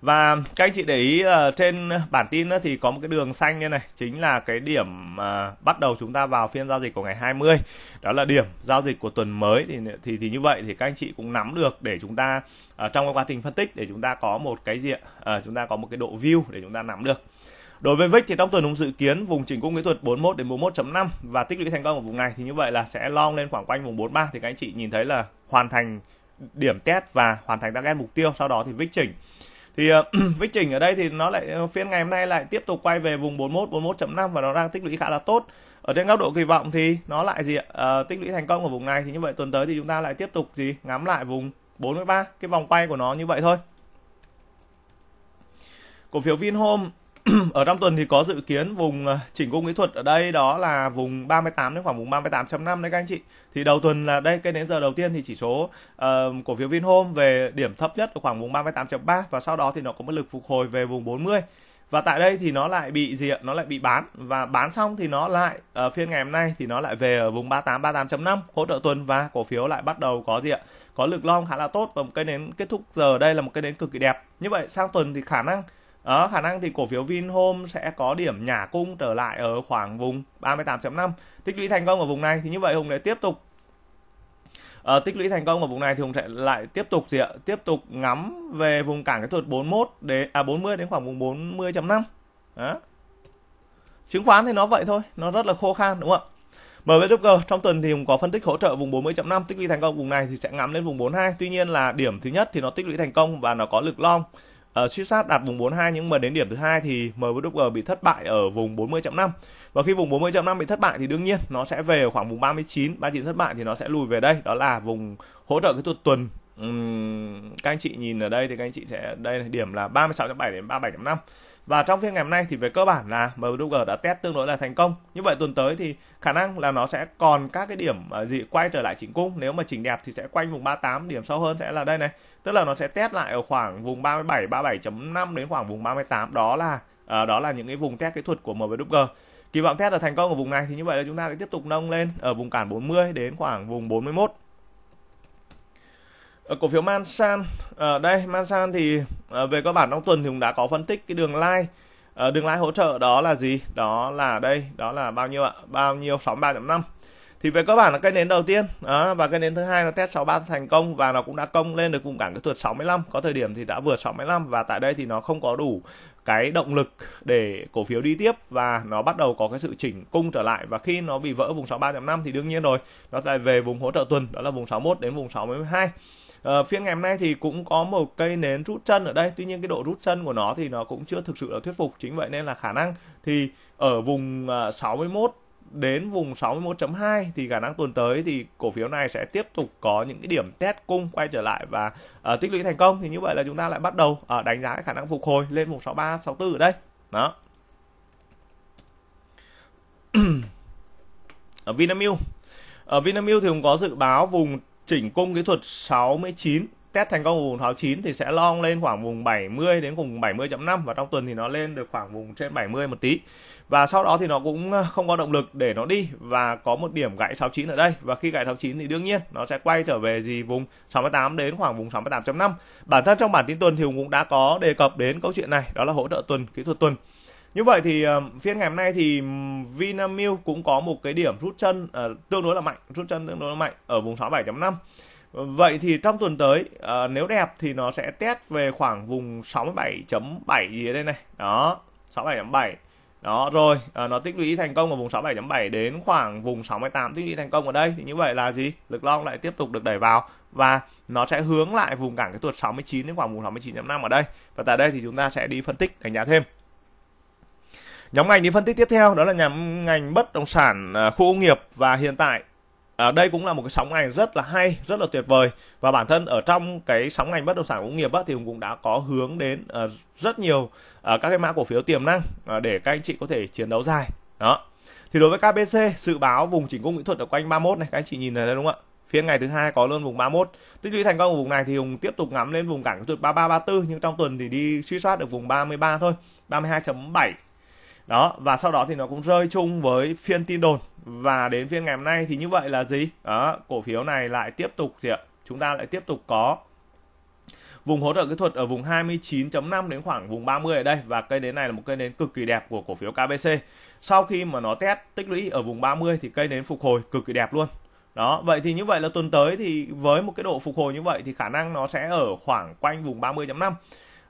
A: Và các anh chị để ý là ờ, trên bản tin thì có một cái đường xanh như này, chính là cái điểm uh, bắt đầu chúng ta vào phiên giao dịch của ngày 20. Đó là điểm giao dịch của tuần mới thì thì thì như vậy thì các anh chị cũng nắm được để chúng ta uh, trong cái quá trình phân tích để chúng ta có một cái diện uh, chúng ta có một cái độ view để chúng ta nắm được. Đối với VIX thì trong tuần cũng dự kiến vùng chỉnh cung kỹ thuật 41 đến 41.5 và tích lũy thành công ở vùng này thì như vậy là sẽ long lên khoảng quanh vùng 43 thì các anh chị nhìn thấy là hoàn thành điểm test và hoàn thành target mục tiêu sau đó thì VIX chỉnh thì ờ, vích uh, chỉnh ở đây thì nó lại ờ, phiên ngày hôm nay lại tiếp tục quay về vùng 41 41.5 và nó đang tích lũy khá là tốt ở trên góc độ kỳ vọng thì nó lại gì ạ uh, tích lũy thành công ở vùng này thì như vậy tuần tới thì chúng ta lại tiếp tục gì ngắm lại vùng 43 cái vòng quay của nó như vậy thôi cổ phiếu Vinhome ở trong tuần thì có dự kiến vùng ờ, chỉnh cung kỹ thuật ở đây đó là vùng 38 đến khoảng vùng 38.5 đấy các anh chị. Thì đầu tuần là đây cái đến giờ đầu tiên thì chỉ số uh, cổ phiếu Vinhome về điểm thấp nhất ở khoảng vùng 38.3 và sau đó thì nó có một lực phục hồi về vùng 40. Và tại đây thì nó lại bị gì ạ? Nó lại bị bán và bán xong thì nó lại ở ờ, phiên ngày hôm nay thì nó lại về ở vùng 38 38.5 hỗ trợ tuần và cổ phiếu lại bắt đầu có gì ạ? Có lực long khá là tốt và một cái đến kết thúc giờ đây là một cái đến cực kỳ đẹp. Như vậy sang tuần thì khả năng đó, ờ, khả năng thì cổ phiếu Vinhome sẽ có điểm nhả cung trở lại ở khoảng vùng 38.5 tích lũy thành công ở vùng này thì như vậy Hùng lại tiếp tục uh, tích lũy thành công ở vùng này thì Hùng sẽ lại tiếp tục gì ạ? Tiếp tục ngắm về vùng cản kỹ thuật 41 đến à 40 đến khoảng vùng 40.5. Đó. Chứng khoán thì nó vậy thôi, nó rất là khô khan đúng không ạ? MVG trong tuần thì Hùng có phân tích hỗ trợ vùng 40.5 tích lũy thành công vùng này thì sẽ ngắm lên vùng 42. Tuy nhiên là điểm thứ nhất thì nó tích lũy thành công và nó có lực long. Ở ờ, uh, sát đạt vùng 42 nhưng mà đến điểm thứ hai thì MWG bị thất bại ở vùng 40.5. Và khi vùng 40.5 bị thất bại thì đương nhiên nó sẽ về khoảng vùng 39, 39 thất bại thì nó sẽ lùi về đây, đó là vùng hỗ trợ cái tuần tuần Uhm, các anh chị nhìn ở đây thì các anh chị sẽ đây là điểm là 36.7 đến 37.5 và trong phiên ngày hôm nay thì về cơ bản là MWG đã test tương đối là thành công. Như vậy tuần tới thì khả năng là nó sẽ còn các cái điểm ờ, gì quay trở lại chỉnh cung. Nếu mà chỉnh đẹp thì sẽ quanh vùng 38 điểm sâu hơn sẽ là đây này. Tức là nó sẽ test lại ở khoảng vùng 37 37.5 đến khoảng vùng 38 đó là à, đó là những cái vùng test kỹ thuật của MWG kỳ vọng test là thành công ở vùng này thì như vậy là chúng ta sẽ tiếp tục nâng lên ở vùng cản 40 đến khoảng vùng 41 Ờ, cổ phiếu Mansan ở ờ, à, đây Mansan thì à, về cơ bản trong tuần thì cũng đã có phân tích cái đường line à, đường line hỗ trợ đó là gì đó là đây đó là bao nhiêu ạ bao nhiêu 63.5 thì về cơ bản là cây nến đầu tiên đó, và cây nến thứ hai nó test 63 thành công và nó cũng đã công lên được cùng cản cái thuật 65 có thời điểm thì đã vượt 65 và tại đây thì nó không có đủ cái động lực để cổ phiếu đi tiếp và nó bắt đầu có cái sự chỉnh cung trở lại và khi nó bị vỡ vùng 63.5 thì đương nhiên rồi nó lại về vùng hỗ trợ tuần đó là vùng 61 đến vùng 62 Ờ, phiên ngày hôm nay thì cũng có một cây nến rút chân ở đây tuy nhiên cái độ rút chân của nó thì nó cũng chưa thực sự là thuyết phục chính vậy nên là khả năng thì ở vùng 61 à, đến vùng 61.2 thì khả năng tuần tới thì cổ phiếu này sẽ tiếp tục có những cái điểm test cung quay trở lại và uh, tích lũy thành công thì như vậy là chúng ta lại bắt đầu uh, đánh giá khả năng phục hồi lên vùng 63 64 ở đây đó ở Vinamilk ở Vinamilk thì cũng có dự báo vùng chỉnh cung kỹ thuật 69 test thành công vùng 69 thì sẽ long lên khoảng vùng 70 đến vùng 70.5 và trong tuần thì nó lên được khoảng vùng trên 70 một tí và sau đó thì nó cũng ờ, không có động lực để nó đi và có một điểm gãy 69 ở đây và khi gãy 69 thì đương nhiên nó sẽ quay trở về gì vùng 68 đến khoảng vùng 68.5 bản thân trong bản tin tuần thì cũng đã có đề cập đến câu chuyện này đó là hỗ trợ tuần kỹ thuật tuần như vậy thì ờ, phiên ngày hôm nay thì Vinamilk cũng có một cái điểm rút chân uh, tương đối là mạnh, rút chân tương đối là mạnh ở vùng 67.5. Vậy thì trong tuần tới uh, nếu đẹp thì nó sẽ test về khoảng vùng 67.7 gì đây này. Đó, 67.7. Đó rồi, à, nó tích lũy thành công ở vùng 67.7 đến khoảng vùng 68 tích lũy thành công ở đây thì như vậy là gì? Lực long lại tiếp tục được đẩy vào và nó sẽ hướng lại vùng cản cái tuột 69 đến khoảng vùng 69.5 ở đây. Và tại đây thì chúng ta sẽ đi phân tích đánh giá thêm. Nhóm ngành đi phân tích tiếp theo đó là nhóm ngành bất động sản à, khu công nghiệp và hiện tại ở à, đây cũng là một cái sóng ngành rất là hay, rất là tuyệt vời và bản thân ở trong cái sóng ngành bất động sản công nghiệp á, thì cũng đã có hướng đến à, rất nhiều các cái mã cổ phiếu tiềm năng để các anh chị có thể chiến đấu dài. Đó. Thì đối với KBC, dự báo vùng chỉnh cung kỹ thuật ở quanh 31 này, các anh chị nhìn này đúng không ạ? phiên ngày thứ hai có luôn vùng 31 tích lũy thành công ở vùng này thì hùng tiếp tục ngắm lên vùng cản kỹ thuật 33 34 nhưng trong tuần thì đi suy soát được vùng 33 thôi 32.7 đó và sau đó thì nó cũng rơi chung với phiên tin đồn và đến phiên ngày hôm nay thì như vậy là gì đó cổ phiếu này lại tiếp tục gì ạ chúng ta lại tiếp tục có vùng hỗ trợ kỹ thuật ở vùng 29.5 đến khoảng vùng 30 ở đây và cây nến này là một cây nến cực kỳ đẹp của cổ phiếu KBC. Sau khi mà nó test tích lũy ở vùng 30 thì cây nến phục hồi cực kỳ đẹp luôn. Đó, vậy thì như vậy là tuần tới thì với một cái độ phục hồi như vậy thì khả năng nó sẽ ở khoảng quanh vùng 30.5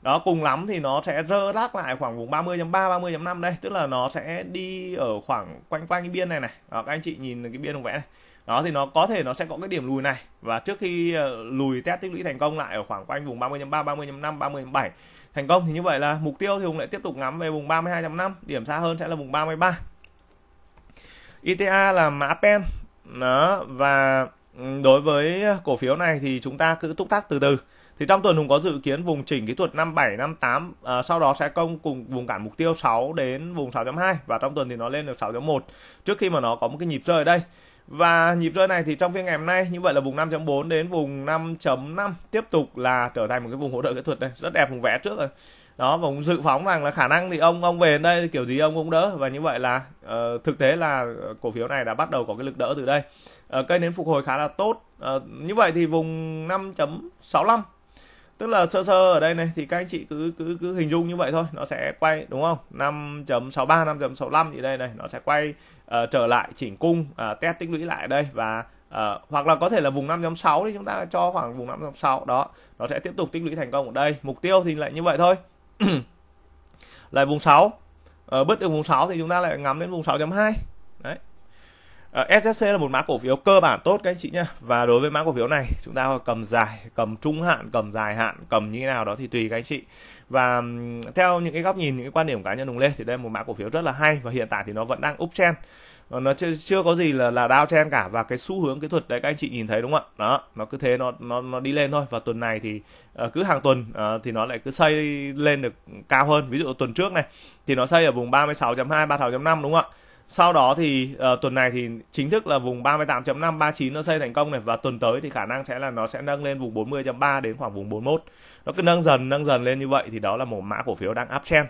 A: đó cùng lắm thì nó sẽ rơ rác lại khoảng vùng 30.3 30.5 đây tức là nó sẽ đi ở khoảng quanh quanh cái biên này này đó, các anh chị nhìn cái biên vùng vẽ này đó thì nó có thể nó sẽ có cái điểm lùi này và trước khi ờ, lùi test tích lũy thành công lại ở khoảng quanh vùng 30.3 30.5 30.7 thành công thì như vậy là mục tiêu thì Hùng lại tiếp tục ngắm về vùng 32.5 điểm xa hơn sẽ là vùng 33 ITA là mã pen đó và ừ, đối với cổ phiếu này thì chúng ta cứ túc tác từ từ thì trong tuần Hùng có dự kiến vùng chỉnh kỹ thuật 57, 58, à, sau đó sẽ công cùng vùng cản mục tiêu 6 đến vùng 6.2 và trong tuần thì nó lên được 6.1 trước khi mà nó có một cái nhịp rơi ở đây. Và nhịp rơi này thì trong phiên ngày hôm nay như vậy là vùng 5.4 đến vùng 5.5 tiếp tục là trở thành một cái vùng hỗ trợ kỹ thuật này, rất đẹp vùng vẽ trước rồi. Đó và cũng dự phóng rằng là khả năng thì ông ông về đến đây kiểu gì ông cũng đỡ và như vậy là uh, thực tế là ờ, cổ phiếu này đã bắt đầu có cái lực đỡ từ đây. Uh, cây nến phục hồi khá là tốt. Uh, như vậy thì vùng 5.65 tức là sơ sơ ở đây này thì các anh chị cứ cứ cứ hình dung như vậy thôi nó sẽ quay đúng không 5.63 5.65 thì đây này nó sẽ quay uh, trở lại chỉnh cung uh, test tích lũy lại đây và uh, hoặc là có thể là vùng 5.6 thì chúng ta cho khoảng vùng 5.6 đó nó sẽ tiếp tục tích lũy thành công ở đây mục tiêu thì lại như vậy thôi lại vùng 6 uh, ờ, bứt được vùng 6 thì chúng ta lại ngắm đến vùng 6.2 đấy Ờ, SSC là một mã cổ phiếu cơ bản tốt các anh chị nhé và đối với mã cổ phiếu này chúng ta cầm dài cầm trung hạn cầm dài hạn cầm như thế nào đó thì tùy các anh chị và theo những cái góc nhìn những cái quan điểm cá nhân Hùng Lê thì đây là một mã cổ phiếu rất là hay và hiện tại thì nó vẫn đang uptrend ờ, nó chưa, chưa có gì là là downtrend cả và cái xu hướng kỹ thuật đấy các anh chị nhìn thấy đúng không ạ đó nó cứ thế nó nó nó đi lên thôi và tuần này thì ờ, cứ hàng tuần thì nó lại cứ xây lên được cao hơn ví dụ tuần trước này thì nó xây ở vùng 36.2 36.5 đúng không ạ sau đó thì uh, tuần này thì chính thức là vùng 38.5 39 nó xây thành công này và tuần tới thì khả năng sẽ là nó sẽ nâng lên vùng 40.3 đến khoảng vùng 41 nó cứ nâng dần nâng dần lên như vậy thì đó là một mã cổ phiếu đang uptrend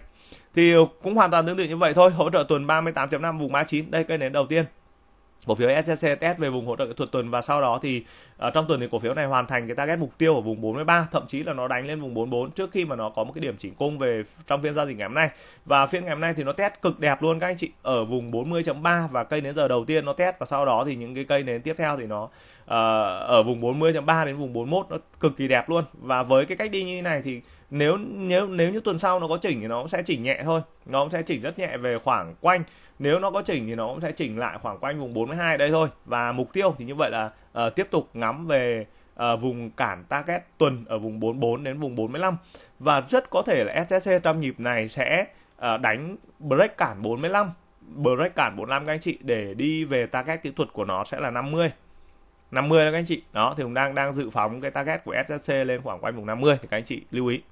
A: thì cũng hoàn toàn tương tự như vậy thôi hỗ trợ tuần 38.5 vùng 39 đây cây nến đầu tiên cổ phiếu SCC test về vùng hỗ trợ kỹ thuật tuần và sau đó thì ở ờ, trong tuần thì cổ phiếu này hoàn thành cái target mục tiêu ở vùng 43 thậm chí là nó đánh lên vùng 44 trước khi mà nó có một cái điểm chỉnh cung về trong phiên giao dịch ngày hôm nay và phiên ngày hôm nay thì nó test cực đẹp luôn các anh chị ở vùng 40.3 và cây đến giờ đầu tiên nó test và sau đó thì những cái cây nến tiếp theo thì nó uh, ở vùng 40.3 đến vùng 41 nó cực kỳ đẹp luôn và với cái cách đi như thế này thì nếu nếu nếu như tuần sau nó có chỉnh thì nó cũng sẽ chỉnh nhẹ thôi nó cũng sẽ chỉnh rất nhẹ về khoảng quanh nếu nó có chỉnh thì nó cũng sẽ chỉnh lại khoảng quanh vùng 42 đây thôi và mục tiêu thì như vậy là uh, tiếp tục ngắm về uh, vùng cản target tuần ở vùng 44 đến vùng 45 và rất có thể là SSC trong nhịp này sẽ uh, đánh break cản 45 break cản 45 các anh chị để đi về target kỹ thuật của nó sẽ là 50 50 các anh chị đó thì cũng đang đang dự phóng cái target của SSC lên khoảng quanh vùng 50 thì các anh chị lưu ý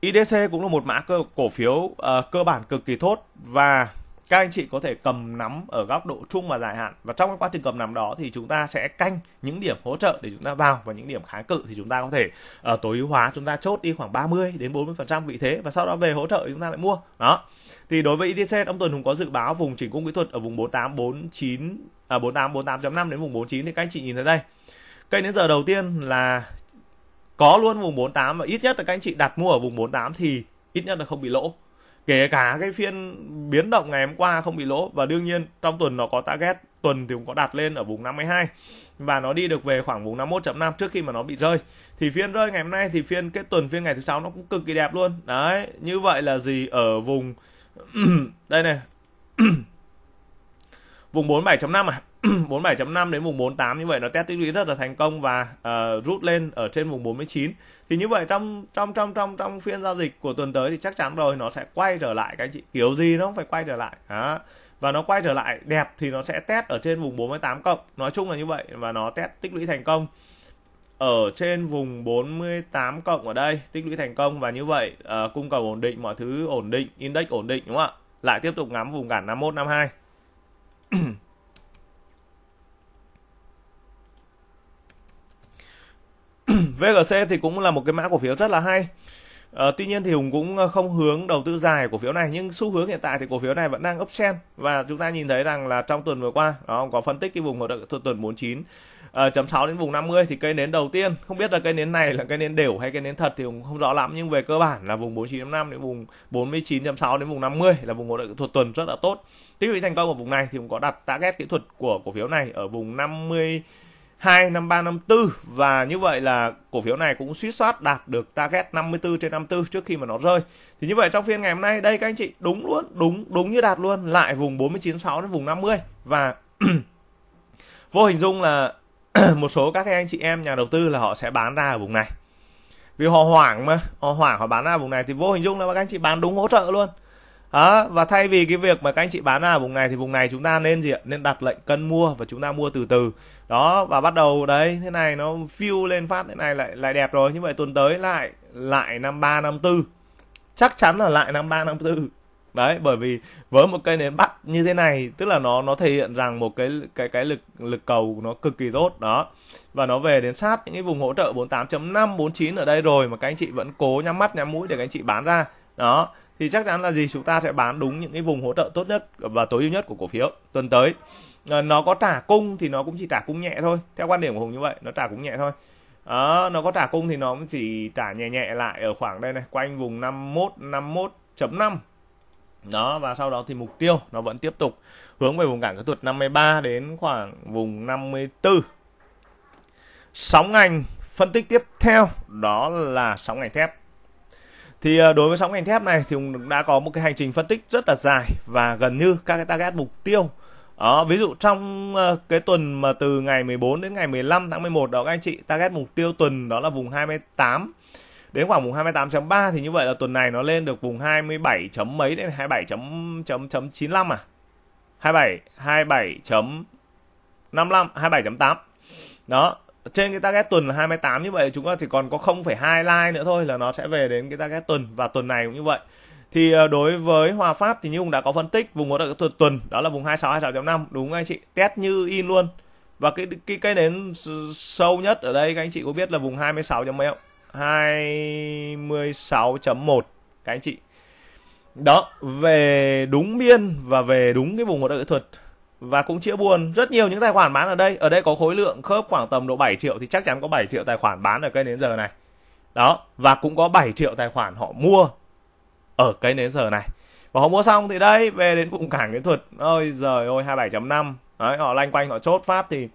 A: IDC cũng là một mã cơ, cổ phiếu uh, cơ bản cực kỳ tốt và các anh chị có thể cầm nắm ở góc độ trung và dài hạn và trong cái quá trình cầm nắm đó thì chúng ta sẽ canh những điểm hỗ trợ để chúng ta vào và những điểm kháng cự thì chúng ta có thể uh, tối ưu hóa chúng ta chốt đi khoảng 30 đến 40% vị thế và sau đó về hỗ trợ chúng ta lại mua đó thì đối với IDC ông Tuần Hùng có dự báo vùng chỉnh cung kỹ thuật ở vùng 4849 à 48 48.5 đến vùng 49 thì các anh chị nhìn thấy đây cây đến giờ đầu tiên là có luôn vùng 48 và ít nhất là các anh chị đặt mua ở vùng 48 thì ít nhất là không bị lỗ kể cả cái phiên biến động ngày hôm qua không bị lỗ và đương nhiên trong tuần nó có target tuần thì cũng có đặt lên ở vùng 52 và nó đi được về khoảng vùng 51.5 trước khi mà nó bị rơi thì phiên rơi ngày hôm nay thì phiên cái tuần phiên ngày thứ sáu nó cũng cực kỳ đẹp luôn đấy như vậy là gì ở vùng đây này vùng 47.5 à 47.5 đến vùng 48 như vậy nó test tích lũy rất là thành công và uh, rút lên ở trên vùng 49 thì như vậy trong trong trong trong trong phiên giao dịch của tuần tới thì chắc chắn rồi nó sẽ quay trở lại các anh chị kiểu gì nó cũng phải quay trở lại đó và nó quay trở lại đẹp thì nó sẽ test ở trên vùng 48 cộng nói chung là như vậy và nó test tích lũy thành công ở trên vùng 48 cộng ở đây tích lũy thành công và như vậy uh, cung cầu ổn định mọi thứ ổn định index ổn định đúng không ạ lại tiếp tục ngắm vùng cản 51 52 VGC thì cũng là một cái mã cổ phiếu rất là hay. À, tuy nhiên thì Hùng cũng ờ, không hướng đầu tư dài cổ phiếu này nhưng xu hướng hiện tại thì cổ phiếu này vẫn đang uptrend và chúng ta nhìn thấy rằng là trong tuần vừa qua đó có phân tích cái vùng hỗ trợ tuần, tuần 49 uh, ờ, chấm 6 đến vùng 50 thì cây nến đầu tiên không biết là cây nến này là cây nến đều hay cây nến thật thì Hùng không rõ lắm nhưng về cơ bản là vùng 49.5 đến vùng 49.6 đến vùng 50 là vùng hỗ trợ thuật tuần rất là tốt. Tích lũy thành công ở vùng này thì cũng có đặt target kỹ thuật của cổ phiếu này ở vùng 50 2, năm 3, năm 4 và như vậy là cổ phiếu này cũng suýt soát đạt được target 54 trên 54 trước khi mà nó rơi. Thì như vậy trong phiên ngày hôm nay đây các anh chị đúng luôn, đúng đúng như đạt luôn lại vùng 496 đến vùng 50 và vô hình dung là một số các anh chị em nhà đầu tư là họ sẽ bán ra ở vùng này. Vì họ hoảng mà, họ hoảng họ bán ra ở vùng này thì vô hình dung là các anh chị bán đúng hỗ trợ luôn đó ờ, và thay vì cái việc mà các anh chị bán ở vùng này thì vùng này chúng ta nên gì ạ nên đặt lệnh cân mua và chúng ta mua từ từ đó và bắt đầu đấy thế này nó view lên phát thế này lại lại đẹp rồi như vậy tuần tới lại lại năm ba năm tư chắc chắn là lại năm ba năm tư đấy bởi vì với một cây nến bắt như thế này tức là nó nó thể hiện rằng một cái cái cái lực lực cầu nó cực kỳ tốt đó và nó về đến sát những cái vùng hỗ trợ 48.5 49 ở đây rồi mà các anh chị vẫn cố nhắm mắt nhắm mũi để các anh chị bán ra đó thì chắc chắn là gì chúng ta sẽ bán đúng những cái vùng hỗ trợ tốt nhất và tối ưu nhất của cổ phiếu tuần tới ờ, nó có trả cung thì nó cũng chỉ trả cung nhẹ thôi theo quan điểm của hùng như vậy nó trả cung nhẹ thôi đó, ờ, nó có trả cung thì nó cũng chỉ trả nhẹ nhẹ lại ở khoảng đây này quanh vùng 51 51.5 đó và sau đó thì mục tiêu nó vẫn tiếp tục hướng về vùng cản kỹ thuật 53 đến khoảng vùng 54 sóng ngành phân tích tiếp theo đó là sóng ngành thép thì à, đối với sóng ngành thép này thì cũng đã có một cái hành trình phân tích rất là dài và gần như các cái target mục tiêu đó, ví dụ trong ờ, cái tuần mà từ ngày 14 đến ngày 15 tháng 11 đó các anh chị target mục tiêu tuần đó là vùng 28 đến khoảng vùng 28.3 thì như vậy là tuần này nó lên được vùng 27 chấm mấy đến 27 chấm chấm chấm 95 à 27 27 chấm 55 27.8 đó trên cái target tuần là 28 như vậy chúng ta chỉ còn có 0,2 like nữa thôi là nó sẽ về đến cái target tuần và tuần này cũng như vậy thì ờ, đối với Hòa Phát thì như Hùng đã có phân tích vùng hỗ trợ tuần tuần đó là vùng 26 26.5 đúng anh chị test như in luôn và cái cái cái nến sâu nhất ở đây các anh chị có biết là vùng 26 chấm mấy không 26.1 các anh chị đó về đúng biên và về đúng cái vùng hỗ trợ kỹ thuật và cũng chữa buồn rất nhiều những tài khoản bán ở đây ở đây có khối lượng khớp khoảng tầm độ 7 triệu thì chắc chắn có 7 triệu tài khoản bán ở cây đến giờ này đó và cũng có 7 triệu tài khoản họ mua ở cây đến giờ này và họ mua xong thì đây về đến cụm cảng kỹ thuật ôi giời ơi 27.5 đấy họ lanh quanh họ chốt phát thì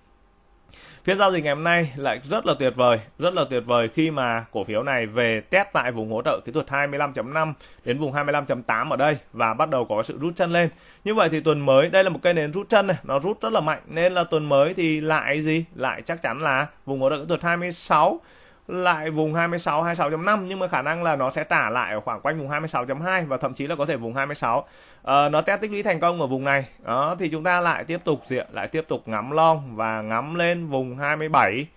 A: Phiên giao dịch ngày hôm nay lại rất là tuyệt vời, rất là tuyệt vời khi mà cổ phiếu này về test tại vùng hỗ trợ kỹ thuật 25.5 đến vùng 25.8 ở đây và bắt đầu có sự rút chân lên. Như vậy thì tuần mới đây là một cây nến rút chân này, nó rút rất là mạnh nên là tuần mới thì lại gì? Lại chắc chắn là vùng hỗ trợ kỹ thuật 26 lại vùng 26 26.5 nhưng mà khả năng là nó sẽ trả lại ở khoảng quanh vùng 26.2 và thậm chí là có thể vùng 26 à, nó test tích lũy thành công ở vùng này đó thì chúng ta lại tiếp tục diện lại tiếp tục ngắm long và ngắm lên vùng 27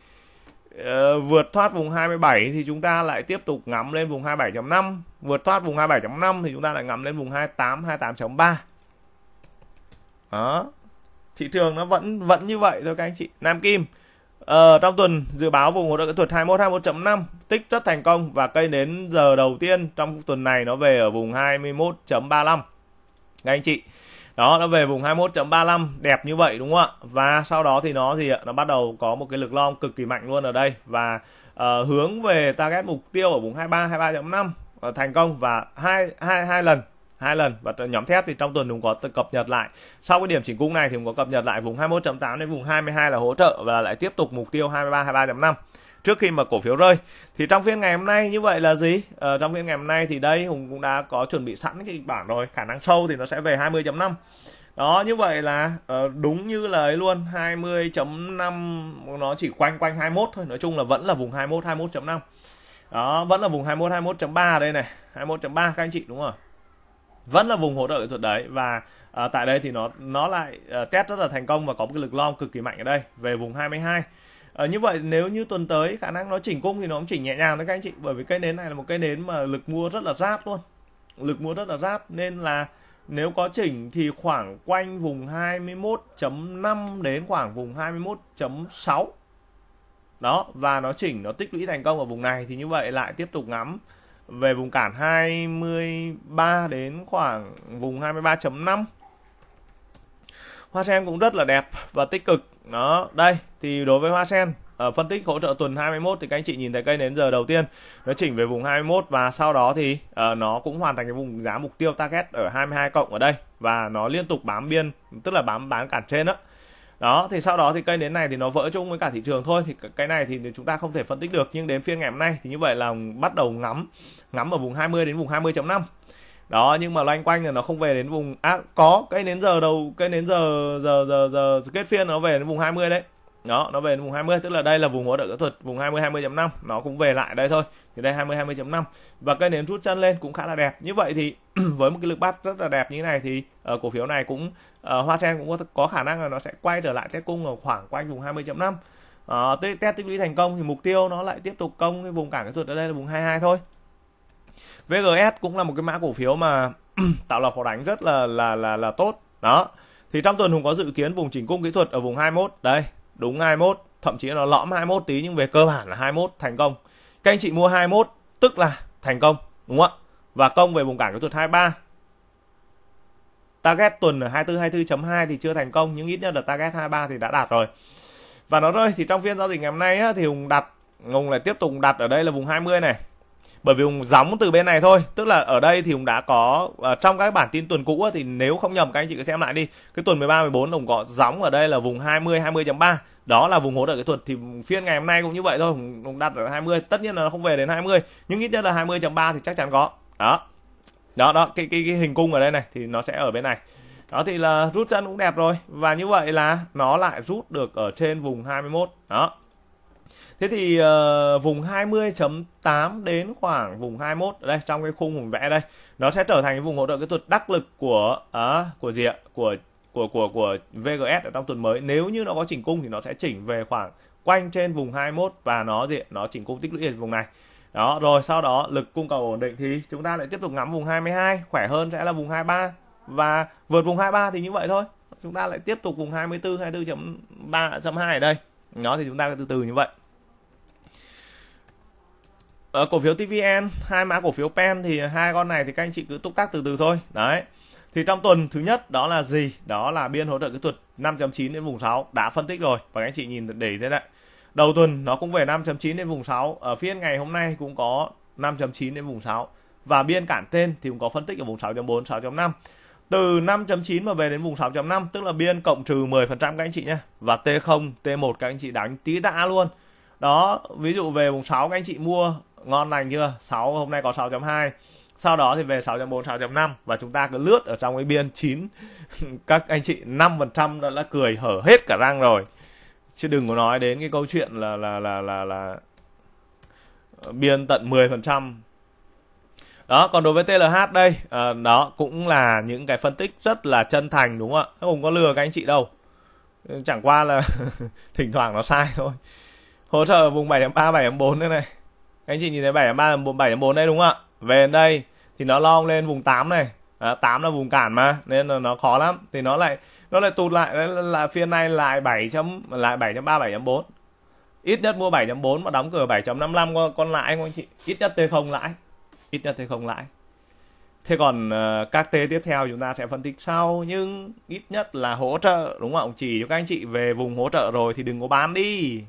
A: Ờ, vượt thoát vùng 27 thì chúng ta lại tiếp tục ngắm lên vùng 27.5 vượt thoát vùng 27.5 thì chúng ta lại ngắm lên vùng 28 28.3 đó thị trường nó vẫn vẫn như vậy thôi các anh chị Nam Kim Ờ, trong tuần dự báo vùng hỗ trợ kỹ thuật 21 21.5 tích rất thành công và cây nến giờ đầu tiên trong tuần này nó về ở vùng 21.35 các anh chị đó nó về vùng 21.35 đẹp như vậy đúng không ạ và sau đó thì nó gì ạ nó bắt đầu có một cái lực long cực kỳ mạnh luôn ở đây và uh, hướng về target mục tiêu ở vùng 23 23.5 uh, thành công và hai hai hai lần hai lần và nhóm thép thì trong tuần cũng có cập nhật lại sau cái điểm chỉnh cung này thì cũng có cập nhật lại vùng 21.8 đến vùng 22 là hỗ trợ và lại tiếp tục mục tiêu 23 23.5 trước khi mà cổ phiếu rơi thì trong phiên ngày hôm nay như vậy là gì ờ, trong phiên ngày hôm nay thì đây hùng cũng đã có chuẩn bị sẵn cái kịch bản rồi khả năng sâu thì nó sẽ về 20.5 đó như vậy là uh, đúng như lời luôn 20.5 nó chỉ quanh quanh 21 thôi nói chung là vẫn là vùng 21 21.5 đó vẫn là vùng 21 21.3 đây này 21.3 các anh chị đúng không vẫn là vùng hỗ trợ kỹ thuật đấy và à, tại đây thì nó nó lại à, test rất là thành công và có một cái lực long cực kỳ mạnh ở đây về vùng 22 à, như vậy nếu như tuần tới khả năng nó chỉnh cung thì nó cũng chỉnh nhẹ nhàng thôi các anh chị bởi vì cây nến này là một cây nến mà lực mua rất là rát luôn lực mua rất là rát nên là nếu có chỉnh thì khoảng quanh vùng 21.5 đến khoảng vùng 21.6 đó và nó chỉnh nó tích lũy thành công ở vùng này thì như vậy lại tiếp tục ngắm về vùng cản 23 đến khoảng vùng 23.5 hoa sen cũng rất là đẹp và tích cực đó đây thì đối với hoa sen ở ờ, phân tích hỗ trợ tuần 21 thì các anh chị nhìn thấy cây đến giờ đầu tiên nó chỉnh về vùng 21 và sau đó thì uh, nó cũng hoàn thành cái vùng giá mục tiêu target ở 22 cộng ở đây và nó liên tục bám biên tức là bám bán cản trên đó đó thì sau đó thì cây nến này thì nó vỡ chung với cả thị trường thôi thì cái này thì chúng ta không thể phân tích được nhưng đến phiên ngày hôm nay thì như vậy là bắt đầu ngắm ngắm ở vùng 20 đến vùng 20.5 đó nhưng mà loanh quanh là nó không về đến vùng à, có cây đến giờ đầu cây đến giờ giờ giờ giờ kết phiên nó về đến vùng 20 đấy đó nó về vùng 20 tức là đây là vùng hỗ trợ kỹ thuật vùng 20 20.5 nó cũng về lại đây thôi thì đây 20 20.5 và cây nến rút chân lên cũng khá là đẹp như vậy thì với một cái lực bắt rất là đẹp như thế này thì uh, cổ phiếu này cũng uh, hoa sen cũng có, có khả năng là nó sẽ quay trở lại test cung ở khoảng quanh vùng 20.5 Uh, ờ, test tích lũy thành công thì mục tiêu nó lại tiếp tục công cái vùng cản kỹ thuật ở đây là vùng 22 thôi VGS cũng là một cái mã cổ phiếu mà tạo lập họ đánh rất là là là là tốt đó thì trong tuần hùng có dự kiến vùng chỉnh cung kỹ thuật ở vùng 21 đây đúng 21 thậm chí nó lõm 21 tí nhưng về cơ bản là 21 thành công các anh chị mua 21 tức là thành công đúng không ạ và công về vùng cản kỹ thuật 23 target tuần ở 2424.2 thì chưa thành công nhưng ít nhất là target 23 thì đã đạt rồi và nó rơi thì trong phiên giao dịch ngày hôm nay á, thì Hùng đặt Hùng lại tiếp tục đặt ở đây là vùng 20 này bởi vì hùng gióng từ bên này thôi tức là ở đây thì hùng đã có uh, trong các bản tin tuần cũ thì nếu không nhầm các anh chị cứ xem lại đi cái tuần 13 14 hùng có gióng ở đây là vùng 20 20.3 đó là vùng hỗ trợ kỹ thuật thì phiên ngày hôm nay cũng như vậy thôi hùng đặt ở 20 tất nhiên là nó không về đến 20 nhưng ít nhất là 20.3 thì chắc chắn có đó đó đó cái, cái cái hình cung ở đây này thì nó sẽ ở bên này đó thì là rút chân cũng đẹp rồi và như vậy là nó lại rút được ở trên vùng 21 đó Thế thì uh, vùng 20.8 đến khoảng vùng 21 ở đây trong cái khung vùng vẽ đây, nó sẽ trở thành cái vùng hỗ trợ kỹ thuật đắc lực của à, của gì ạ? của của của của VGS ở trong tuần mới. Nếu như nó có chỉnh cung thì nó sẽ chỉnh về khoảng quanh trên vùng 21 và nó gì? nó chỉnh cung tích lũy ở vùng này. Đó, rồi sau đó lực cung cầu ổn định thì chúng ta lại tiếp tục ngắm vùng 22, khỏe hơn sẽ là vùng 23 và vượt vùng 23 thì như vậy thôi. Chúng ta lại tiếp tục vùng 24 24.3.2 ở đây. Nó thì chúng ta từ từ như vậy. Ờ, cổ phiếu TVN hai mã cổ phiếu PEN thì hai con này thì các anh chị cứ túc tác từ từ thôi đấy thì trong tuần thứ nhất đó là gì đó là biên hỗ trợ kỹ thuật 5.9 đến vùng 6 đã phân tích rồi và các anh chị nhìn để thế này đầu tuần nó cũng về 5.9 đến vùng 6 ở phiên ngày hôm nay cũng có 5.9 đến vùng 6 và biên cản trên thì cũng có phân tích ở vùng 6.4 6.5 từ 5.9 mà về đến vùng 6.5 tức là biên cộng trừ 10% các anh chị nhé và T0 T1 các anh chị đánh tí tạ luôn đó ví dụ về vùng 6 các anh chị mua ngon lành chưa 6 hôm nay có 6.2 sau đó thì về 6.4 6.5 và chúng ta cứ lướt ở trong cái biên 9 các anh chị 5% đã, đã cười hở hết cả răng rồi chứ đừng có nói đến cái câu chuyện là là là là là biên tận 10% đó còn đối với TLH đây à, đó cũng là những cái phân tích rất là chân thành đúng không ạ nó không có lừa các anh chị đâu chẳng qua là thỉnh thoảng nó sai thôi hỗ trợ vùng 7.3 7.4 thế này anh chị nhìn thấy 7.3 là 7 4 đây đúng không ạ về đây thì nó long lên vùng 8 này à, 8 là vùng cản mà nên là nó khó lắm thì nó lại nó lại tụt lại là, phiên này lại 7 chấm lại 7.3 7.4 ít nhất mua 7.4 mà đóng cửa 7.55 con, con lãi không anh chị ít nhất t không lãi ít nhất t không lãi thế còn uh, các T tiếp theo chúng ta sẽ phân tích sau nhưng ít nhất là hỗ trợ đúng không ạ chỉ cho các anh chị về vùng hỗ trợ rồi thì đừng có bán đi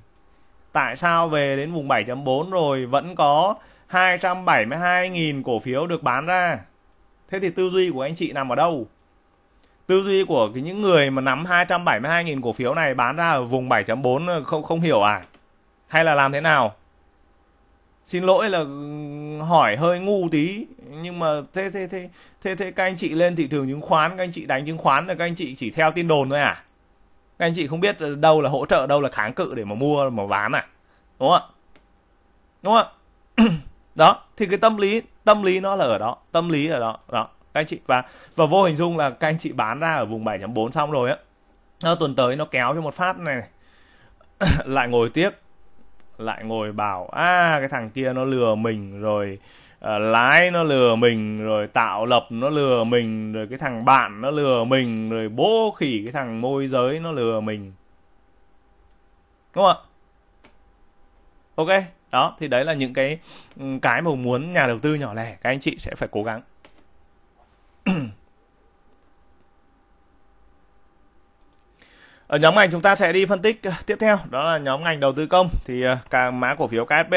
A: tại sao về đến vùng 7.4 rồi vẫn có 272.000 cổ phiếu được bán ra thế thì tư duy của anh chị nằm ở đâu tư duy của cái những người mà nắm 272.000 cổ phiếu này bán ra ở vùng 7.4 ờ, không không hiểu à hay là làm thế nào xin lỗi là ừ, hỏi hơi ngu tí nhưng mà thế thế thế thế thế các anh chị lên thị trường chứng khoán các anh chị đánh chứng khoán là các anh chị chỉ theo tin đồn thôi à các anh chị không biết đâu là hỗ trợ đâu là kháng cự để mà mua mà bán à đúng không đúng không đó thì cái tâm lý tâm lý nó là ở đó tâm lý ở đó đó các anh chị và và vô hình dung là các anh chị bán ra ở vùng 7.4 xong rồi á nó tuần tới nó kéo cho một phát này, này. lại ngồi tiếp lại ngồi bảo a à, cái thằng kia nó lừa mình rồi à, lái nó lừa mình rồi tạo lập nó lừa mình rồi cái thằng bạn nó lừa mình rồi bố khỉ cái thằng môi giới nó lừa mình đúng không ạ ok đó thì đấy là những cái ừ, cái mà muốn nhà đầu tư nhỏ lẻ các anh chị sẽ phải cố gắng ở nhóm ngành chúng ta sẽ đi phân tích tiếp theo đó là nhóm ngành đầu tư công thì ờ, cả mã cổ phiếu KSP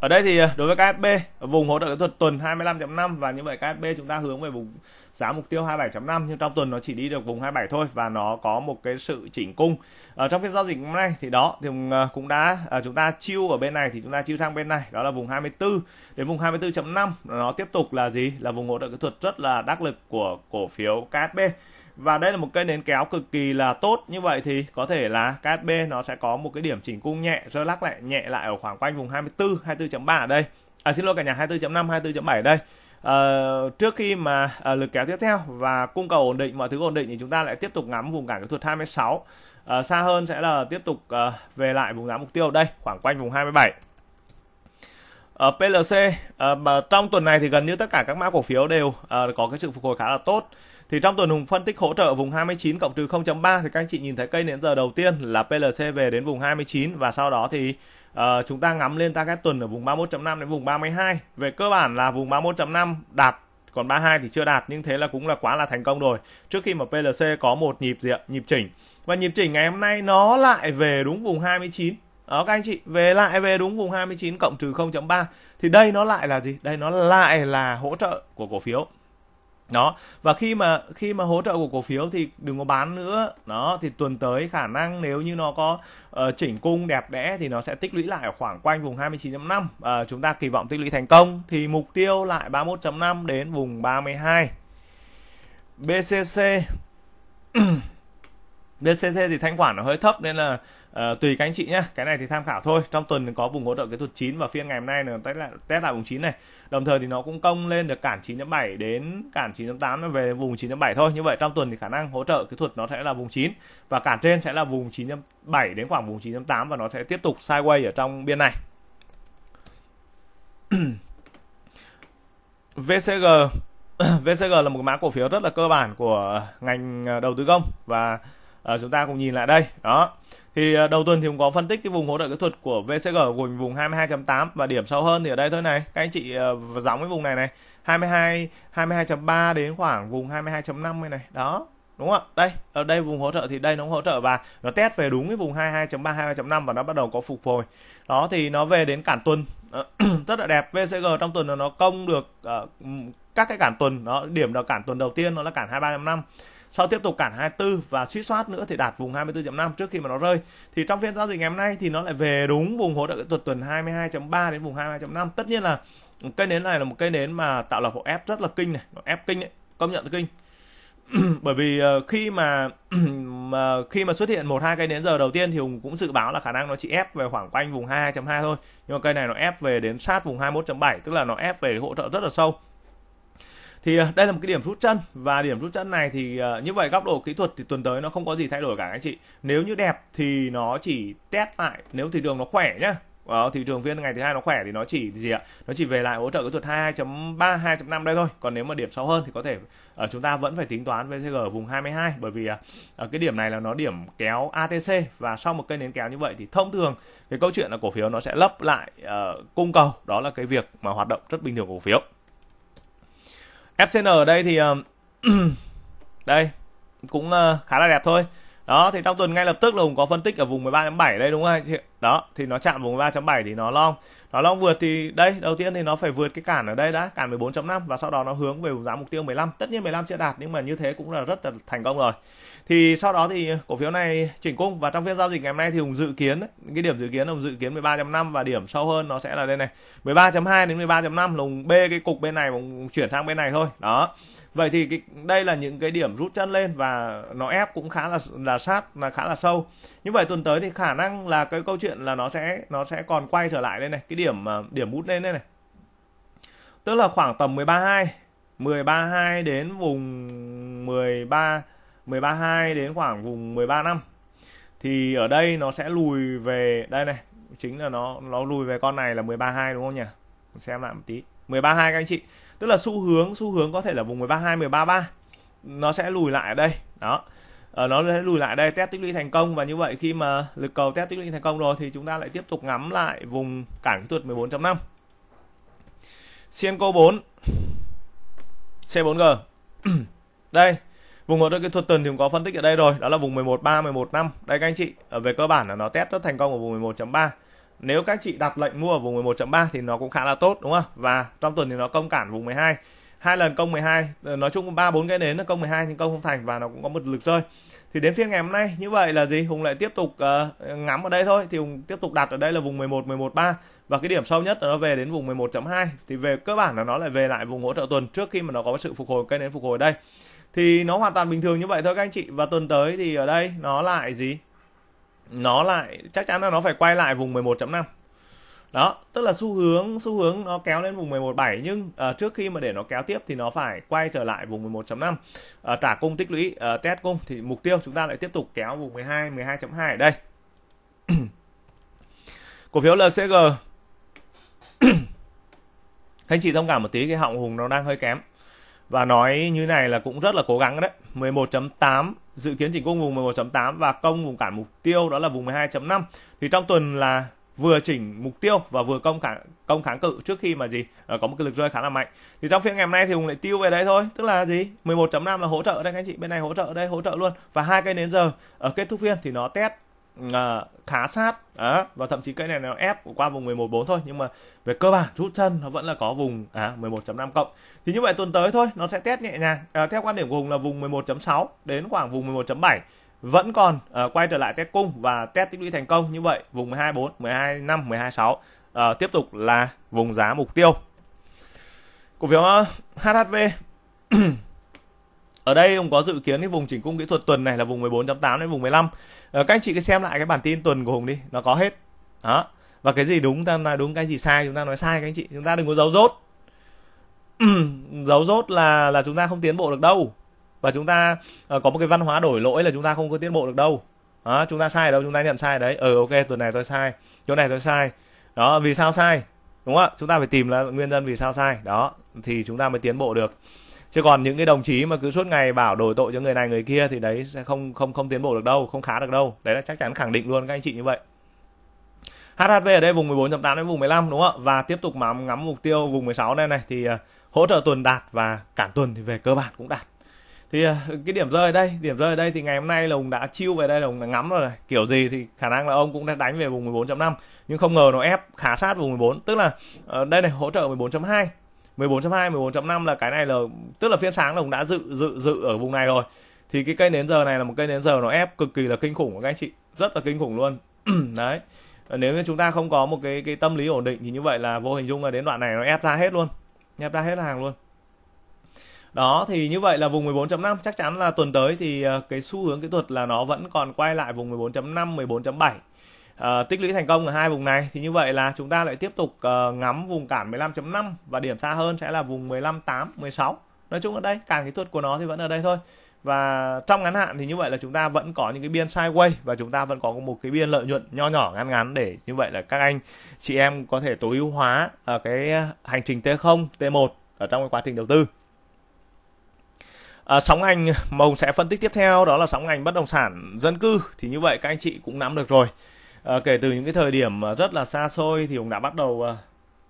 A: ở đây thì à, đối với KFB vùng hỗ trợ kỹ thuật tuần 25.5 và như vậy KFB chúng ta hướng về vùng giá mục tiêu 27.5 nhưng trong tuần nó chỉ đi được vùng 27 thôi và nó có một cái sự chỉnh cung ở trong phiên giao dịch hôm nay thì đó thì à, cũng đã à, chúng ta chiêu ở bên này thì chúng ta chiêu sang bên này đó là vùng 24 đến vùng 24.5 nó tiếp tục là gì là vùng hỗ trợ kỹ thuật rất là đắc lực của cổ phiếu KFB và đây là một cây nến kéo cực kỳ là tốt như vậy thì có thể là KSB nó sẽ có một cái điểm chỉnh cung nhẹ rơi lắc lại nhẹ lại ở khoảng quanh vùng 24 24.3 ở đây à xin lỗi cả nhà 24.5 24.7 ở đây Uh, à, trước khi mà uh, lực kéo tiếp theo và cung cầu ổn định mọi thứ ổn định thì chúng ta lại tiếp tục ngắm vùng cản kỹ thuật 26 uh, à, xa hơn sẽ là tiếp tục uh, về lại vùng giá mục tiêu đây khoảng quanh vùng 27 ở PLC uh, trong tuần này thì gần như tất cả các mã cổ phiếu đều uh, có cái sự phục hồi khá là tốt thì trong tuần hùng phân tích hỗ trợ vùng 29 cộng trừ 0.3 thì các anh chị nhìn thấy cây nến giờ đầu tiên là PLC về đến vùng 29 và sau đó thì uh, chúng ta ngắm lên target tuần ở vùng 31.5 đến vùng 32. Về cơ bản là vùng 31.5 đạt còn 32 thì chưa đạt nhưng thế là cũng là quá là thành công rồi trước khi mà PLC có một nhịp diện nhịp chỉnh và nhịp chỉnh ngày hôm nay nó lại về đúng vùng 29 đó các anh chị về lại về đúng vùng 29 cộng trừ 0.3 thì đây nó lại là gì đây nó lại là hỗ trợ của cổ phiếu đó và khi mà khi mà hỗ trợ của cổ phiếu thì đừng có bán nữa đó thì tuần tới khả năng nếu như nó có uh, chỉnh cung đẹp đẽ thì nó sẽ tích lũy lại ở khoảng quanh vùng 29.5 uh, ờ, chúng ta kỳ vọng tích lũy thành công thì mục tiêu lại 31.5 đến vùng 32 BCC BCC thì thanh khoản nó hơi thấp nên là Ờ, tùy các anh chị nhé cái này thì tham khảo thôi trong tuần có vùng hỗ trợ kỹ thuật 9 và phiên ngày hôm nay là test lại test lại vùng 9 này đồng thời thì nó cũng công lên được cản 9.7 đến cản 9.8 nó về vùng 9.7 thôi như vậy trong tuần thì khả năng hỗ trợ kỹ thuật nó sẽ là vùng 9 và cản trên sẽ là vùng 9.7 đến khoảng vùng 9.8 và nó sẽ tiếp tục sideways ở trong biên này VCG VCG là một mã cổ phiếu rất là cơ bản của ngành ờ, đầu tư công và ờ, chúng ta cùng nhìn lại đây đó thì à, đầu tuần thì cũng có phân tích cái vùng hỗ trợ kỹ thuật của VCG gồm vùng 22.8 và điểm sâu hơn thì ở đây thôi này các anh chị gióng à, cái vùng này này 22 22.3 đến khoảng vùng 22.50 này đó đúng không ạ đây ở đây vùng hỗ trợ thì đây nó hỗ trợ và nó test về đúng cái vùng 22.3 22.5 và nó bắt đầu có phục hồi đó thì nó về đến cản tuần rất là đẹp VCG trong tuần là nó công được ờ, các cái cản tuần nó điểm là cản tuần đầu tiên nó là cản 23.5 sau tiếp tục cản 24 và suýt soát nữa thì đạt vùng 24.5 trước khi mà nó rơi thì trong phiên giao dịch ngày hôm nay thì nó lại về đúng vùng hỗ trợ kỹ thuật tuần 22.3 đến vùng 22.5 tất nhiên là cây nến này là một cây nến mà tạo lập hộ ép rất là kinh này nó ép kinh ấy, công nhận kinh bởi vì ờ, khi mà, khi mà xuất hiện một hai cây nến giờ đầu tiên thì hùng cũng dự báo là khả năng nó chỉ ép về khoảng quanh vùng 22.2 thôi nhưng mà cây này nó ép về đến sát vùng 21.7 tức là nó ép về hỗ trợ rất là sâu thì ờ, đây là một cái điểm rút chân và điểm rút chân này thì ờ, như vậy góc độ kỹ thuật thì tuần tới nó không có gì thay đổi cả anh chị nếu như đẹp thì nó chỉ test lại nếu thị trường nó khỏe nhá Ờ, thị trường phiên ngày thứ hai nó khỏe thì nó chỉ gì ạ? Nó chỉ về lại hỗ trợ kỹ thuật 22.3 2.5 đây thôi. Còn nếu mà điểm sâu hơn thì có thể ở ờ, uh, chúng ta vẫn phải tính toán VCG vùng 22 bởi vì ở uh, cái điểm này là nó điểm kéo ATC và sau một cây nến kéo như vậy thì thông thường cái câu chuyện là cổ phiếu nó sẽ lấp lại uh, cung cầu, đó là cái việc mà hoạt động rất bình thường của cổ phiếu. FCN ở đây thì ờ, đây cũng ờ, khá là đẹp thôi đó thì trong tuần ngay lập tức là hùng có phân tích ở vùng 13.7 đây đúng không anh chị đó thì nó chạm vùng 13.7 thì nó long nó long vượt thì đây đầu tiên thì nó phải vượt cái cản ở đây đã cản 14.5 và sau đó nó hướng về vùng giá mục tiêu 15 tất nhiên 15 chưa đạt nhưng mà như thế cũng là rất là thành công rồi thì sau đó thì cổ phiếu này chỉnh cung và trong phiên giao dịch ngày hôm nay thì hùng dự kiến cái điểm dự kiến hùng dự kiến 13.5 và điểm sâu hơn nó sẽ là đây này 13.2 đến 13.5 lùng b cái cục bên này hùng chuyển sang bên này thôi đó vậy thì cái, đây là những cái điểm rút chân lên và nó ép cũng khá là là sát là khá là sâu như vậy tuần tới thì khả năng là cái câu chuyện là nó sẽ nó sẽ còn quay trở lại đây này cái điểm à, điểm bút lên đây này tức là khoảng tầm 13.2 13.2 đến vùng 13 13.2 đến khoảng vùng 13 năm thì ở đây nó sẽ lùi về đây này chính là nó nó lùi về con này là 13.2 đúng không nhỉ xem lại một tí 13.2 các anh chị tức là xu hướng xu hướng có thể là vùng 132 133 nó sẽ lùi lại ở đây đó ở ờ, nó sẽ lùi lại đây test tích lũy thành công và như vậy khi mà lực cầu test tích lũy thành công rồi thì chúng ta lại tiếp tục ngắm lại vùng cản kỹ thuật 14.5 Sienco 4 C4G đây vùng hỗ trợ kỹ thuật tuần thì cũng có phân tích ở đây rồi đó là vùng 113 115 đây các anh chị ở về cơ bản là nó test rất thành công ở vùng 11.3 nếu các chị đặt lệnh mua ở vùng 11.3 thì nó cũng khá là tốt đúng không và trong tuần thì nó công cản vùng 12 hai lần công 12 ờ, nói chung ba bốn cái nến nó công 12 nhưng công không thành và nó cũng có một lực rơi thì đến phiên ngày hôm nay như vậy là gì Hùng lại tiếp tục uh, ngắm ở đây thôi thì Hùng tiếp tục đặt ở đây là vùng 11 11 3 và cái điểm sâu nhất là nó về đến vùng 11.2 thì về cơ bản là nó lại về lại vùng hỗ trợ tuần trước khi mà nó có sự phục hồi cây nến phục hồi đây thì nó hoàn toàn bình thường như vậy thôi các anh chị và tuần tới thì ở đây nó lại gì nó lại chắc chắn là nó phải quay lại vùng 11.5 đó tức là xu hướng xu hướng nó kéo lên vùng 11.7 nhưng uh, trước khi mà để nó kéo tiếp thì nó phải quay trở lại vùng 11.5 uh, ờ, trả cung tích lũy uh, test cung thì mục tiêu chúng ta lại tiếp tục kéo vùng 12 12.2 ở đây cổ phiếu LCG anh chị thông cảm một tí cái họng hùng nó đang hơi kém và nói như này là cũng rất là cố gắng đấy 11.8 dự kiến chỉnh công vùng 11.8 và công vùng cản mục tiêu đó là vùng 12.5 thì trong tuần là vừa chỉnh mục tiêu và vừa công kháng công kháng cự trước khi mà gì ờ, có một cái lực rơi khá là mạnh thì trong phiên ngày hôm nay thì cũng lại tiêu về đấy thôi tức là gì 11.5 là hỗ trợ đây anh chị bên này hỗ trợ đây hỗ trợ luôn và hai cây nến giờ ở ờ, kết thúc phiên thì nó test Ờ, khá sát à, và thậm chí cây này nó ép qua vùng 11.4 thôi nhưng mà về cơ bản rút chân nó vẫn là có vùng à, 11.5 cộng thì như vậy tuần tới thôi nó sẽ test nhẹ nhàng à, theo quan điểm của hùng là vùng 11.6 đến khoảng vùng 11.7 vẫn còn uh, quay trở lại test cung và test tích lũy thành công như vậy vùng 12.4, 124, 125, 126 uh, tiếp tục là vùng giá mục tiêu. Cổ phiếu HHV ở đây ông có dự kiến cái vùng chỉnh cung kỹ thuật tuần này là vùng 14.8 đến vùng 15 Ờ, các anh chị cứ xem lại cái bản tin tuần của hùng đi nó có hết đó và cái gì đúng ta nói đúng cái gì sai chúng ta nói sai các anh chị chúng ta đừng có giấu dốt giấu dốt là là chúng ta không tiến bộ được đâu và chúng ta uh, có một cái văn hóa đổi lỗi là chúng ta không có tiến bộ được đâu đó, chúng ta sai ở đâu chúng ta nhận sai đấy ừ ok tuần này tôi sai chỗ này tôi sai đó vì sao sai đúng không ạ chúng ta phải tìm là nguyên nhân vì sao sai đó thì chúng ta mới tiến bộ được chứ còn những cái đồng chí mà cứ suốt ngày bảo đổi tội cho người này người kia thì đấy sẽ không không không tiến bộ được đâu không khá được đâu đấy là chắc chắn khẳng định luôn các anh chị như vậy HHV ở đây vùng 14.8 đến vùng 15 đúng không ạ? Và tiếp tục mà ngắm mục tiêu vùng 16 đây này thì à, hỗ trợ tuần đạt và cản tuần thì về cơ bản cũng đạt. Thì à, cái điểm rơi ở đây, điểm rơi ở đây thì ngày hôm nay là ông đã chiêu về đây là ông đã ngắm rồi này. Kiểu gì thì khả năng là ông cũng đã đánh về vùng 14.5 nhưng không ngờ nó ép khá sát vùng 14, tức là ờ, đây này hỗ trợ 14.2 14.2 14.5 là cái này là tức là phiên sáng là cũng đã dự dự dự ở vùng này rồi thì cái cây nến giờ này là một cây nến giờ nó ép cực kỳ là kinh khủng các anh chị rất là kinh khủng luôn đấy nếu như chúng ta không có một cái cái tâm lý ổn định thì như vậy là vô hình dung là đến đoạn này nó ép ra hết luôn ép ra hết hàng luôn đó thì như vậy là vùng 14.5 chắc chắn là tuần tới thì ờ, cái xu hướng kỹ thuật là nó vẫn còn quay lại vùng 14.5 14.7 Ờ, tích lũy thành công ở hai vùng này thì như vậy là chúng ta lại tiếp tục uh, ngắm vùng cản 15.5 và điểm xa hơn sẽ là vùng 15.8 16 nói chung ở đây càng kỹ thuật của nó thì vẫn ở đây thôi và trong ngắn hạn thì như vậy là chúng ta vẫn có những cái biên sideways và chúng ta vẫn có một cái biên lợi nhuận nho nhỏ ngắn ngắn để như vậy là các anh chị em có thể tối ưu hóa ở ờ, cái hành trình T0, T1 ở trong cái quá trình đầu tư. À, sóng ngành màu sẽ phân tích tiếp theo đó là sóng ngành bất động sản dân cư thì như vậy các anh chị cũng nắm được rồi Ờ, kể từ những cái thời điểm ờ, rất là xa xôi thì cũng đã bắt đầu ờ,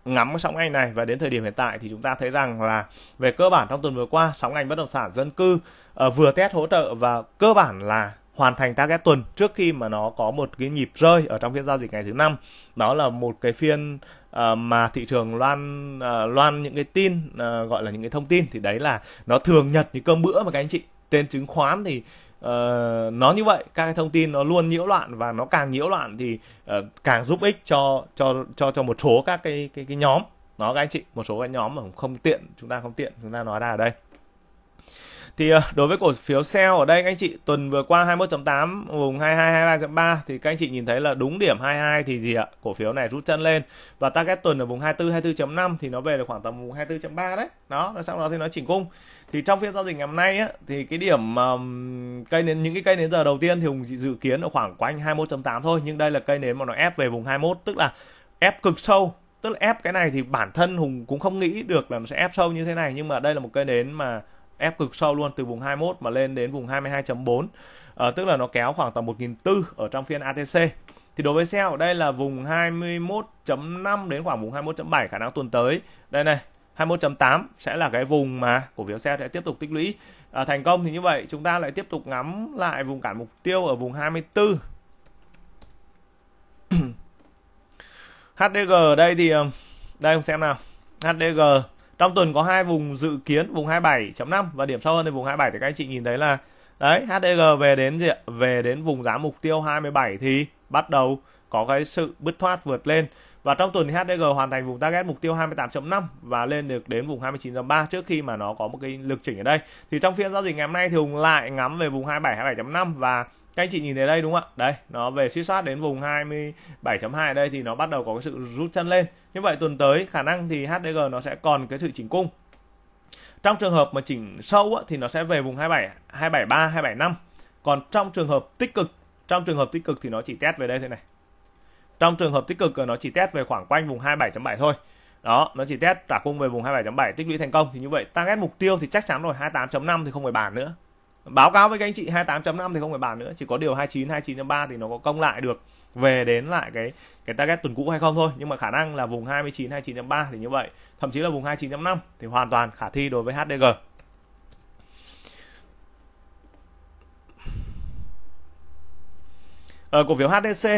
A: ngắm sóng ngành này và đến thời điểm hiện tại thì chúng ta thấy rằng là về cơ bản trong tuần vừa qua sóng ngành bất động sản dân cư vừa test hỗ trợ và cơ bản là hoàn thành target tuần trước khi mà nó có một cái nhịp rơi ở trong phiên giao dịch ngày thứ năm đó là một cái phiên mà thị trường loan loan những cái tin gọi là những cái thông tin thì đấy là nó thường nhật như cơm bữa mà các anh chị trên chứng khoán thì uh, nó như vậy các cái thông tin nó luôn nhiễu loạn và nó càng nhiễu loạn thì uh, càng giúp ích cho cho cho cho một số các cái cái cái nhóm nó các anh chị một số cái nhóm mà không tiện chúng ta không tiện chúng ta nói ra ở đây thì ờ, đối với cổ phiếu sell ở đây các anh chị tuần vừa qua 21.8 vùng 2223.3 thì các anh chị nhìn thấy là đúng điểm 22 thì gì ạ? Cổ phiếu này rút chân lên và target tuần ở vùng 24 24.5 thì nó về được khoảng tầm vùng 24.3 đấy. Đó, sau đó thì nó chỉnh cung. Thì trong phiên giao dịch ngày hôm nay á, thì cái điểm um, cây nến những cái cây nến giờ đầu tiên thì Hùng dự kiến ở khoảng quanh 21.8 thôi, nhưng đây là cây nến mà nó ép về vùng 21 tức là ép cực sâu tức là ép cái này thì bản thân hùng cũng không nghĩ được là nó sẽ ép sâu như thế này nhưng mà đây là một cây nến mà ép cực sâu luôn từ vùng 21 mà lên đến vùng 22.4 à, ờ, tức là nó kéo khoảng tầm 1.400 ở trong phiên ATC thì đối với sell đây là vùng 21.5 đến khoảng vùng 21.7 khả năng tuần tới đây này 21.8 sẽ là cái vùng mà cổ phiếu sell sẽ tiếp tục tích lũy à, thành công thì như vậy chúng ta lại tiếp tục ngắm lại vùng cản mục tiêu ở vùng 24 HDG ở đây thì ờ, đây không xem nào HDG trong tuần có hai vùng dự kiến vùng 27.5 và điểm sâu hơn thì vùng 27 thì các anh chị nhìn thấy là đấy HDG về đến gì về đến vùng giá mục tiêu 27 thì bắt đầu có cái sự bứt thoát vượt lên và trong tuần thì HDG hoàn thành vùng target mục tiêu 28.5 và lên được đến vùng 29.3 trước khi mà nó có một cái lực chỉnh ở đây. Thì trong phiên giao dịch ngày hôm nay thì Hùng lại ngắm về vùng 27 27.5 và các anh chị nhìn thấy đây đúng không ạ đây nó về suy soát đến vùng 27.2 đây thì nó bắt đầu có cái sự rút chân lên như vậy tuần tới khả năng thì HDG nó sẽ còn cái sự chỉnh cung trong trường hợp mà chỉnh sâu thì nó sẽ về vùng 27 273 275 còn trong trường hợp tích cực trong trường hợp tích cực thì nó chỉ test về đây thế này trong trường hợp tích cực nó chỉ test về khoảng quanh vùng 27.7 thôi đó nó chỉ test trả cung về vùng 27.7 tích lũy thành công thì như vậy target mục tiêu thì chắc chắn rồi 28.5 thì không phải bàn nữa báo cáo với các anh chị 28.5 thì không phải bàn nữa chỉ có điều 29 29.3 thì nó có công lại được về đến lại cái cái target tuần cũ hay không thôi nhưng mà khả năng là vùng 29 29.3 thì như vậy thậm chí là vùng 29.5 thì hoàn toàn khả thi đối với HDG ở ờ, cổ phiếu HDC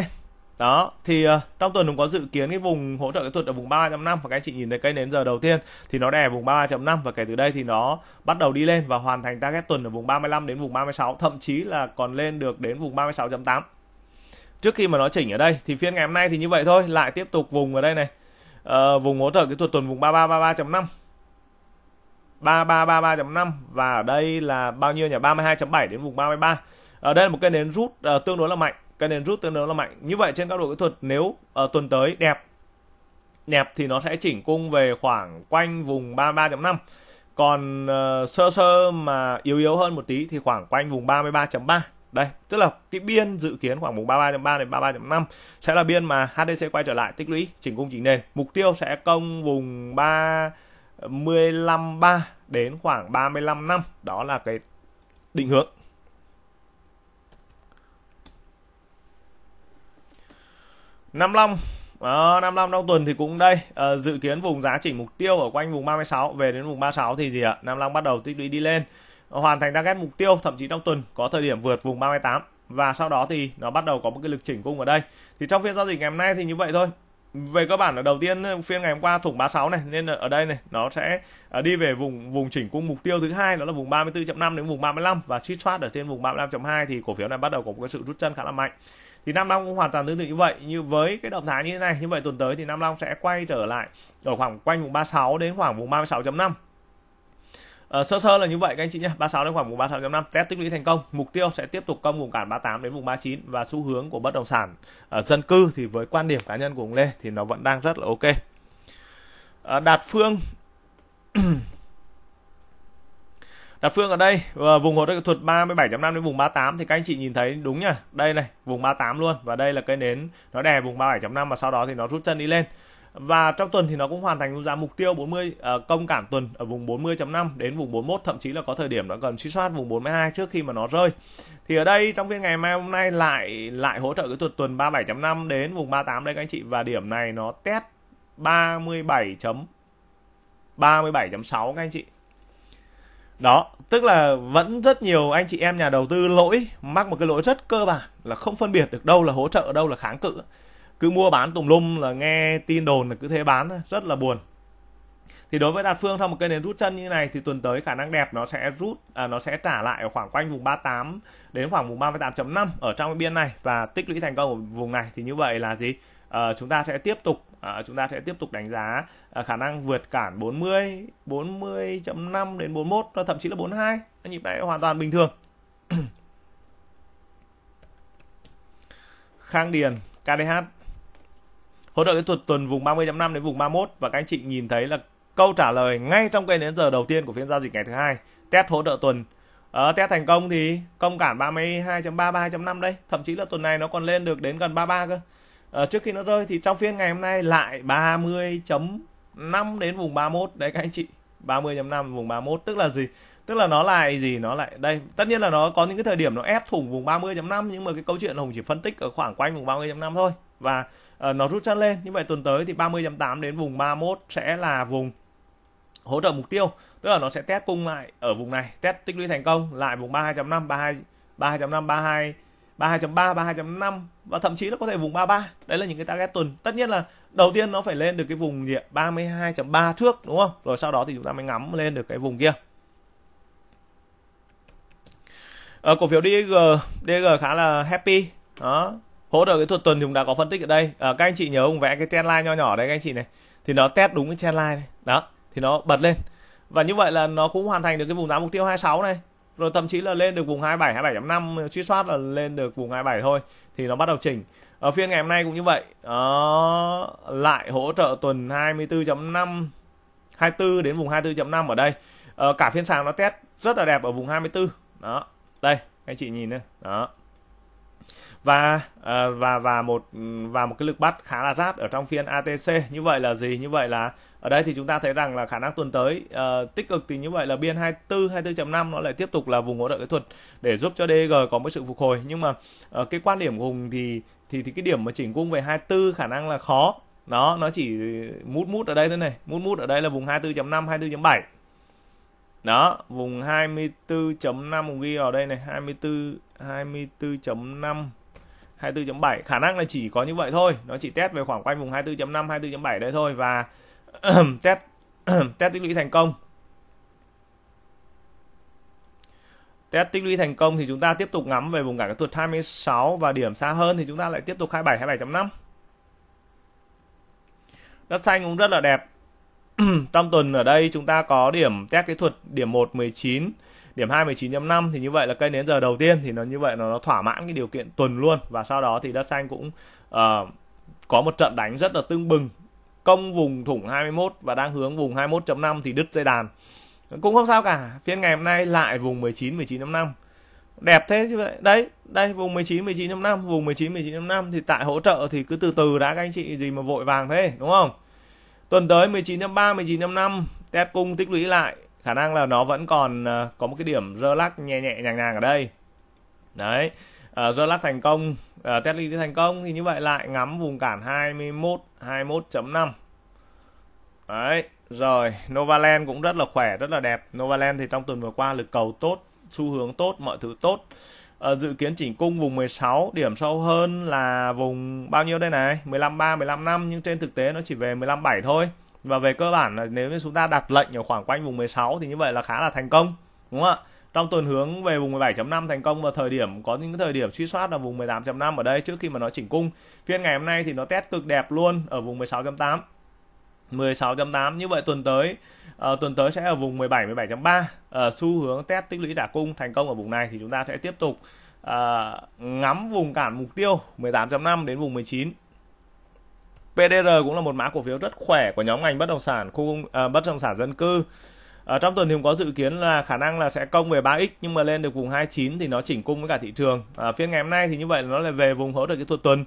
A: đó thì uh, trong tuần cũng có dự kiến cái vùng hỗ trợ kỹ thuật ở vùng 3.5 và các anh chị nhìn thấy cây nến giờ đầu tiên thì nó đè vùng 3.5 và kể từ đây thì nó bắt đầu đi lên và hoàn thành target tuần ở vùng 35 đến vùng 36 thậm chí là còn lên được đến vùng 36.8 trước khi mà nó chỉnh ở đây thì phiên ngày hôm nay thì như vậy thôi lại tiếp tục vùng ở đây này uh, vùng hỗ trợ kỹ thuật tuần vùng 3333.5 3333.5 và ở đây là bao nhiêu nhỉ 32.7 đến vùng 33 ở ờ, đây là một cây nến rút uh, tương đối là mạnh cái nền rút tương đối là mạnh như vậy trên các độ kỹ thuật nếu uh, tuần tới đẹp đẹp thì nó sẽ chỉnh cung về khoảng quanh vùng 33.5 còn uh, sơ sơ mà yếu yếu hơn một tí thì khoảng quanh vùng 33.3 đây tức là cái biên dự kiến khoảng vùng 33.3 đến 33.5 sẽ là biên mà HDC quay trở lại tích lũy chỉnh cung chỉnh nền mục tiêu sẽ công vùng 353 đến khoảng 35 năm đó là cái định hướng 55 đó, à, 55 trong tuần thì cũng đây à, dự kiến vùng giá chỉnh mục tiêu ở quanh vùng 36 về đến vùng 36 thì gì ạ 55 bắt đầu tích lũy đi lên hoàn thành target mục tiêu thậm chí trong tuần có thời điểm vượt vùng 38 và sau đó thì nó bắt đầu có một cái lực chỉnh cung ở đây thì trong phiên giao dịch ngày hôm nay thì như vậy thôi về cơ bản là đầu tiên ờ, phiên ngày hôm qua thủng 36 này nên ở đây này nó sẽ ờ, đi về vùng vùng chỉnh cung mục tiêu thứ hai đó là vùng 34.5 đến vùng 35 và suýt soát ở trên vùng 35.2 thì cổ phiếu này bắt đầu có một cái sự rút chân khá là mạnh thì Nam Long cũng hoàn toàn tương tự như vậy như với cái động thái như thế này như vậy tuần tới thì Nam Long sẽ quay trở lại ở khoảng quanh vùng 36 đến khoảng vùng 36.5 Ờ, sơ sơ là như vậy các anh chị nhé 36 đến khoảng vùng 36.5 test tích lũy thành công mục tiêu sẽ tiếp tục công vùng cản 38 đến vùng 39 và xu hướng của bất động sản ở dân cư thì với quan điểm cá nhân của ông Lê thì nó vẫn đang rất là ok à, Đạt Phương đạt phương ở đây ờ, vùng hỗ trợ kỹ thuật 37.5 đến vùng 38 thì các anh chị nhìn thấy đúng nhá đây này vùng 38 luôn và đây là cái nến nó đè vùng 37.5 và sau đó thì nó rút chân đi lên và trong tuần thì nó cũng hoàn thành giá mục tiêu 40 ờ, công cản tuần ở vùng 40.5 đến vùng 41 thậm chí là có thời điểm nó cần suy soát vùng 42 trước khi mà nó rơi thì ở đây trong phiên ngày mai hôm nay lại lại hỗ trợ cái tuần tuần 37.5 đến vùng 38 đây các anh chị và điểm này nó test 37 37.6 các anh chị đó tức là vẫn rất nhiều anh chị em nhà đầu tư lỗi mắc một cái lỗi rất cơ bản là không phân biệt được đâu là hỗ trợ đâu là kháng cự cứ mua bán tùm lum là nghe tin đồn là cứ thế bán rất là buồn thì đối với đạt phương trong một cây nến rút chân như này thì tuần tới khả năng đẹp nó sẽ rút à, nó sẽ trả lại ở khoảng quanh vùng 38 đến khoảng vùng 38.5 ở trong cái biên này và tích lũy thành công ở vùng này thì như vậy là gì Ờ, chúng ta sẽ tiếp tục uh, chúng ta sẽ tiếp tục đánh giá uh, khả năng vượt cản 40 40.5 đến 41 thậm chí là 42 nhịp này hoàn toàn bình thường Khang Điền KDH hỗ trợ kỹ thuật tuần vùng 30.5 đến vùng 31 và các anh chị nhìn thấy là câu trả lời ngay trong cây đến giờ đầu tiên của phiên giao dịch ngày thứ hai test hỗ trợ tuần Ờ, test thành công thì công cản 32.3 3.5 đây Thậm chí là tuần này nó còn lên được đến gần 33 cơ à, trước khi nó rơi thì trong phiên ngày hôm nay lại 30.5 đến vùng 31 đấy các anh chị 30.5 vùng 31 tức là gì tức là nó lại gì nó lại đây tất nhiên là nó có những cái thời điểm nó ép thủng vùng 30.5 nhưng mà cái câu chuyện Hùng chỉ phân tích ở khoảng quanh vùng 30.5 thôi và uh, nó rút chân lên như vậy tuần tới thì 30.8 đến vùng 31 sẽ là vùng hỗ trợ mục tiêu tức là nó sẽ test cung lại ở vùng này test tích lũy thành công lại vùng 32.5 32 3.5 32 32 5 32 32.3, 32.5 và thậm chí nó có thể vùng 33. Đấy là những cái target tuần. Tất nhiên là đầu tiên nó phải lên được cái vùng gì 32.3 trước đúng không? Rồi sau đó thì chúng ta mới ngắm lên được cái vùng kia. Ở ờ, cổ phiếu DG, DG khá là happy. Đó. Hỗ trợ cái thuật tuần thì chúng ta có phân tích ở đây. À, các anh chị nhớ cùng vẽ cái trendline nho nhỏ đấy các anh chị này. Thì nó test đúng cái trendline này. Đó, thì nó bật lên. Và như vậy là nó cũng hoàn thành được cái vùng giá mục tiêu 26 này rồi thậm chí là lên được vùng 27 27.5 suy soát là lên được vùng 27 thôi thì nó bắt đầu chỉnh ở phiên ngày hôm nay cũng như vậy đó, lại hỗ trợ tuần 24.5 24 đến vùng 24.5 ở đây ờ, cả phiên sáng nó test rất là đẹp ở vùng 24 đó đây anh chị nhìn đây đó và ờ, và và một và một cái lực bắt khá là rát ở trong phiên ATC như vậy là gì như vậy là ở đây thì chúng ta thấy rằng là khả năng tuần tới uh, tích cực thì như vậy là biên 24 24.5 nó lại tiếp tục là vùng hỗ trợ kỹ thuật để giúp cho DG có một sự phục hồi nhưng mà uh, cái quan điểm của Hùng thì thì thì cái điểm mà chỉnh cung về 24 khả năng là khó nó nó chỉ mút mút ở đây thế này mút mút ở đây là vùng 24.5 24.7 đó vùng 24.5 ghi vào đây này 24 24.5 24.7 khả năng là chỉ có như vậy thôi nó chỉ test về khoảng quanh vùng 24.5 24.7 đây thôi và test test tích lũy thành công test tích lũy thành công thì chúng ta tiếp tục ngắm về vùng cả cái thuật 26 và điểm xa hơn thì chúng ta lại tiếp tục 27 27.5 đất xanh cũng rất là đẹp trong tuần ở đây chúng ta có điểm test kỹ thuật điểm 1 19 điểm 219.5 thì như vậy là cây nến giờ đầu tiên thì nó như vậy nó, nó thỏa mãn cái điều kiện tuần luôn và sau đó thì đất xanh cũng uh, có một trận đánh rất là tương bừng công vùng thủng 21 và đang hướng vùng 21.5 thì đứt dây đàn cũng không sao cả phiên ngày hôm nay lại vùng 19 19.5 đẹp thế chứ vậy đấy đây vùng 19 19.5 vùng 19 19.5 thì tại hỗ trợ thì cứ từ từ đã các anh chị gì mà vội vàng thế đúng không tuần tới 19.3 19.5 test cung tích lũy lại khả năng là nó vẫn còn ờ, có một cái điểm rơ lắc nhẹ nhẹ nhàng nhàng ở đây đấy uh, rơ lắc thành công uh, test ly thành công thì như vậy lại ngắm vùng cản 21 21.5 đấy rồi Novaland cũng rất là khỏe rất là đẹp Novaland thì trong tuần vừa qua lực cầu tốt xu hướng tốt mọi thứ tốt uh, dự kiến chỉnh cung vùng 16 điểm sâu hơn là vùng bao nhiêu đây này 15 3 15 5 nhưng trên thực tế nó chỉ về 15 7 thôi và về cơ bản là nếu như chúng ta đặt lệnh ở khoảng quanh vùng 16 thì như vậy là khá là thành công đúng không ạ trong tuần hướng về vùng 17.5 thành công và thời điểm có những thời điểm suy soát là vùng 18.5 ở đây trước khi mà nó chỉnh cung phiên ngày hôm nay thì nó test cực đẹp luôn ở vùng 16.8 16.8 như vậy tuần tới uh, tuần tới sẽ ở vùng 17 17.3 uh, xu hướng test tích lũy đả cung thành công ở vùng này thì chúng ta sẽ tiếp tục uh, ngắm vùng cản mục tiêu 18.5 đến vùng 19 PDR cũng là một mã cổ phiếu rất khỏe của nhóm ngành bất động sản khu à, bất động sản dân cư ở trong tuần thì cũng có dự kiến là khả năng là sẽ công về 3x nhưng mà lên được vùng 29 thì nó chỉnh cung với cả thị trường. À, phiên ngày hôm nay thì như vậy nó là về vùng hỗ trợ kỹ thuật tuần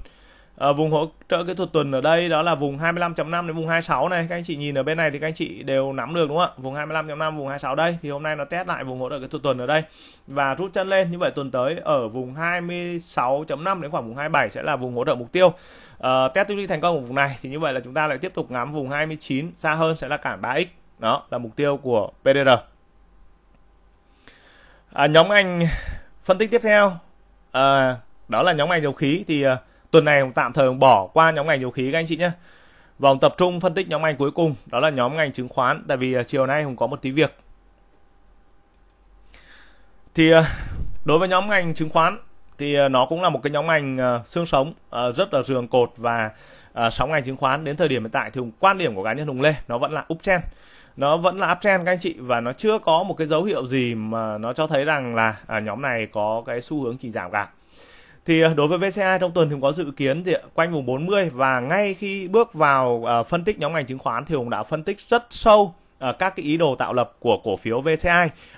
A: ở ờ, vùng hỗ trợ kỹ thuật tuần ở đây đó là vùng 25.5 đến vùng 26 này các anh chị nhìn ở bên này thì các anh chị đều nắm được đúng không ạ vùng 25.5 vùng 26 đây thì hôm nay nó test lại vùng hỗ trợ kỹ thuật tuần ở đây và rút chân lên như vậy tuần tới ở vùng 26.5 đến khoảng vùng 27 sẽ là vùng hỗ trợ mục tiêu à, test tư duy thành công của vùng này thì như vậy là chúng ta lại tiếp tục ngắm vùng 29 xa hơn sẽ là cản 3x đó là mục tiêu của PDR à, nhóm ngành phân tích tiếp theo à, đó là nhóm ngành dầu khí thì uh, tuần này tạm thời bỏ qua nhóm ngành dầu khí các anh chị nhé vòng tập trung phân tích nhóm ngành cuối cùng đó là nhóm ngành chứng khoán tại vì à, chiều nay hùng có một tí việc thì à, đối với nhóm ngành chứng khoán thì à, nó cũng là một cái nhóm ngành xương sống rất là giường cột và sóng ngành chứng khoán đến thời điểm hiện tại thì quan điểm của cá nhân hùng lê nó vẫn là uptrend nó vẫn là uptrend các anh chị và nó chưa có một cái dấu hiệu gì mà nó cho thấy rằng là nhóm này có cái xu hướng chỉ giảm cả thì ờ, đối với VCI trong tuần thì có dự kiến thì quanh vùng 40 và ngay khi bước vào ờ, phân tích nhóm ngành chứng khoán thì Hùng đã phân tích rất sâu ờ, các cái ý đồ tạo lập của cổ phiếu VCI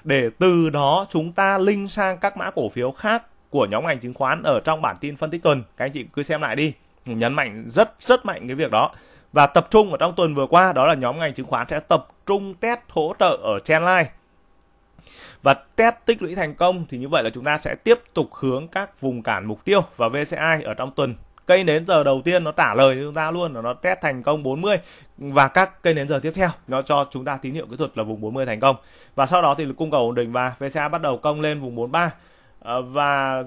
A: để từ đó chúng ta link sang các mã cổ phiếu khác của nhóm ngành chứng khoán ở trong bản tin phân tích tuần các anh chị cứ xem lại đi nhấn mạnh rất rất mạnh cái việc đó và tập trung ở trong tuần vừa qua đó là nhóm ngành chứng khoán sẽ tập trung test hỗ trợ ở trendline và test tích lũy thành công thì như vậy là chúng ta sẽ tiếp tục hướng các vùng cản mục tiêu và VCI ở trong tuần cây nến giờ đầu tiên nó trả lời chúng ta luôn là nó test thành công 40 và các cây nến giờ tiếp theo nó cho chúng ta tín hiệu kỹ thuật là vùng 40 thành công và sau đó thì cung cầu ổn định và VCI bắt đầu công lên vùng 43 ờ, và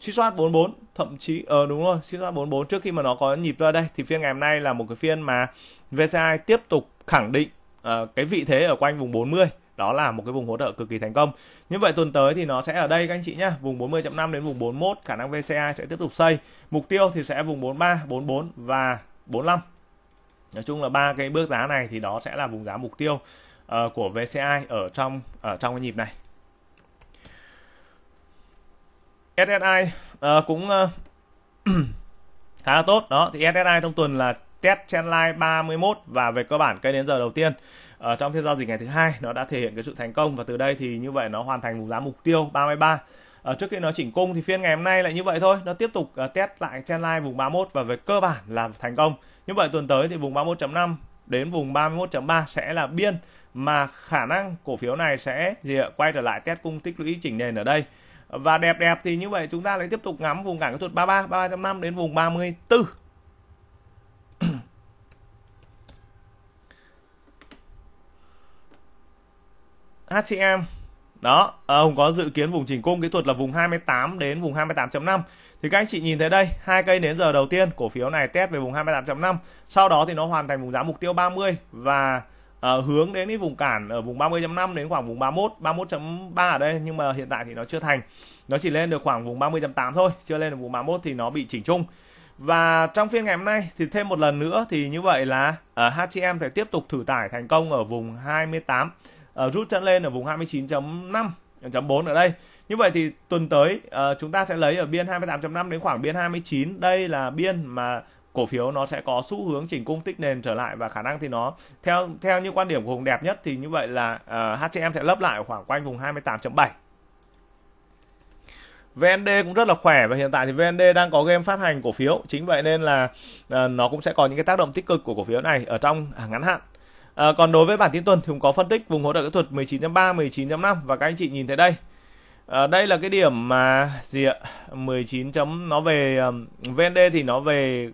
A: suy soát 44 thậm chí ờ đúng rồi suy soát 44 trước khi mà nó có nhịp ra đây thì phiên ngày hôm nay là một cái phiên mà VCI tiếp tục khẳng định uh, cái vị thế ở quanh vùng 40 đó là một cái vùng hỗ trợ cực kỳ thành công như vậy tuần tới thì nó sẽ ở đây các anh chị nhé vùng 40.5 đến vùng 41 khả năng VCA sẽ tiếp tục xây mục tiêu thì sẽ vùng 43 44 và 45 nói chung là ba cái bước giá này thì đó sẽ là vùng giá mục tiêu uh, của VCI ở trong ở trong cái nhịp này SSI uh, ờ, cũng uh, khá là tốt đó thì SSI trong tuần là test trendline 31 và về cơ bản cây đến giờ đầu tiên uh, trong phiên giao dịch ngày thứ hai nó đã thể hiện cái sự thành công và từ đây thì như vậy nó hoàn thành vùng giá mục tiêu 33 ở ờ, trước khi nó chỉnh cung thì phiên ngày hôm nay lại như vậy thôi nó tiếp tục ờ, test lại line vùng 31 và về cơ bản là thành công như vậy tuần tới thì vùng 31.5 đến vùng 31.3 sẽ là biên mà khả năng cổ phiếu này sẽ gì ạ quay trở lại test cung tích lũy chỉnh nền ở đây và đẹp đẹp thì như vậy chúng ta lại tiếp tục ngắm vùng cản kỹ thuật 33 33.5 đến vùng 34 HCM đó ông à, có dự kiến vùng chỉnh cung kỹ thuật là vùng 28 đến vùng 28.5 thì các anh chị nhìn thấy đây hai cây đến giờ đầu tiên cổ phiếu này test về vùng 28.5 sau đó thì nó hoàn thành vùng giá mục tiêu 30 và uh, hướng đến cái vùng cản ở vùng 30.5 đến khoảng vùng 31 31.3 ở đây nhưng mà hiện tại thì nó chưa thành nó chỉ lên được khoảng vùng 30.8 thôi chưa lên được vùng 31 thì nó bị chỉnh chung và trong phiên ngày hôm nay thì thêm một lần nữa thì như vậy là ở à, HCM sẽ tiếp tục thử tải thành công ở vùng 28 uh, rút chân lên ở vùng 29.5 4 ở đây. Như vậy thì tuần tới uh, chúng ta sẽ lấy ở biên 28.5 đến khoảng biên 29. Đây là biên mà cổ phiếu nó sẽ có xu hướng chỉnh cung tích nền trở lại và khả năng thì nó theo theo như quan điểm của Hùng đẹp nhất thì như vậy là uh, ờ, HCM sẽ lấp lại ở khoảng quanh vùng 28.7. VND cũng rất là khỏe và hiện tại thì VND đang có game phát hành cổ phiếu chính vậy nên là uh, nó cũng sẽ có những cái tác động tích cực của cổ phiếu này ở trong à, ngắn hạn À, còn đối với bản tin tuần thì cũng có phân tích vùng hỗ trợ kỹ thuật 19.3, 19.5 và các anh chị nhìn thấy đây. À, đây là cái điểm mà gì ạ? 19. Chấm, nó về um, VND thì nó về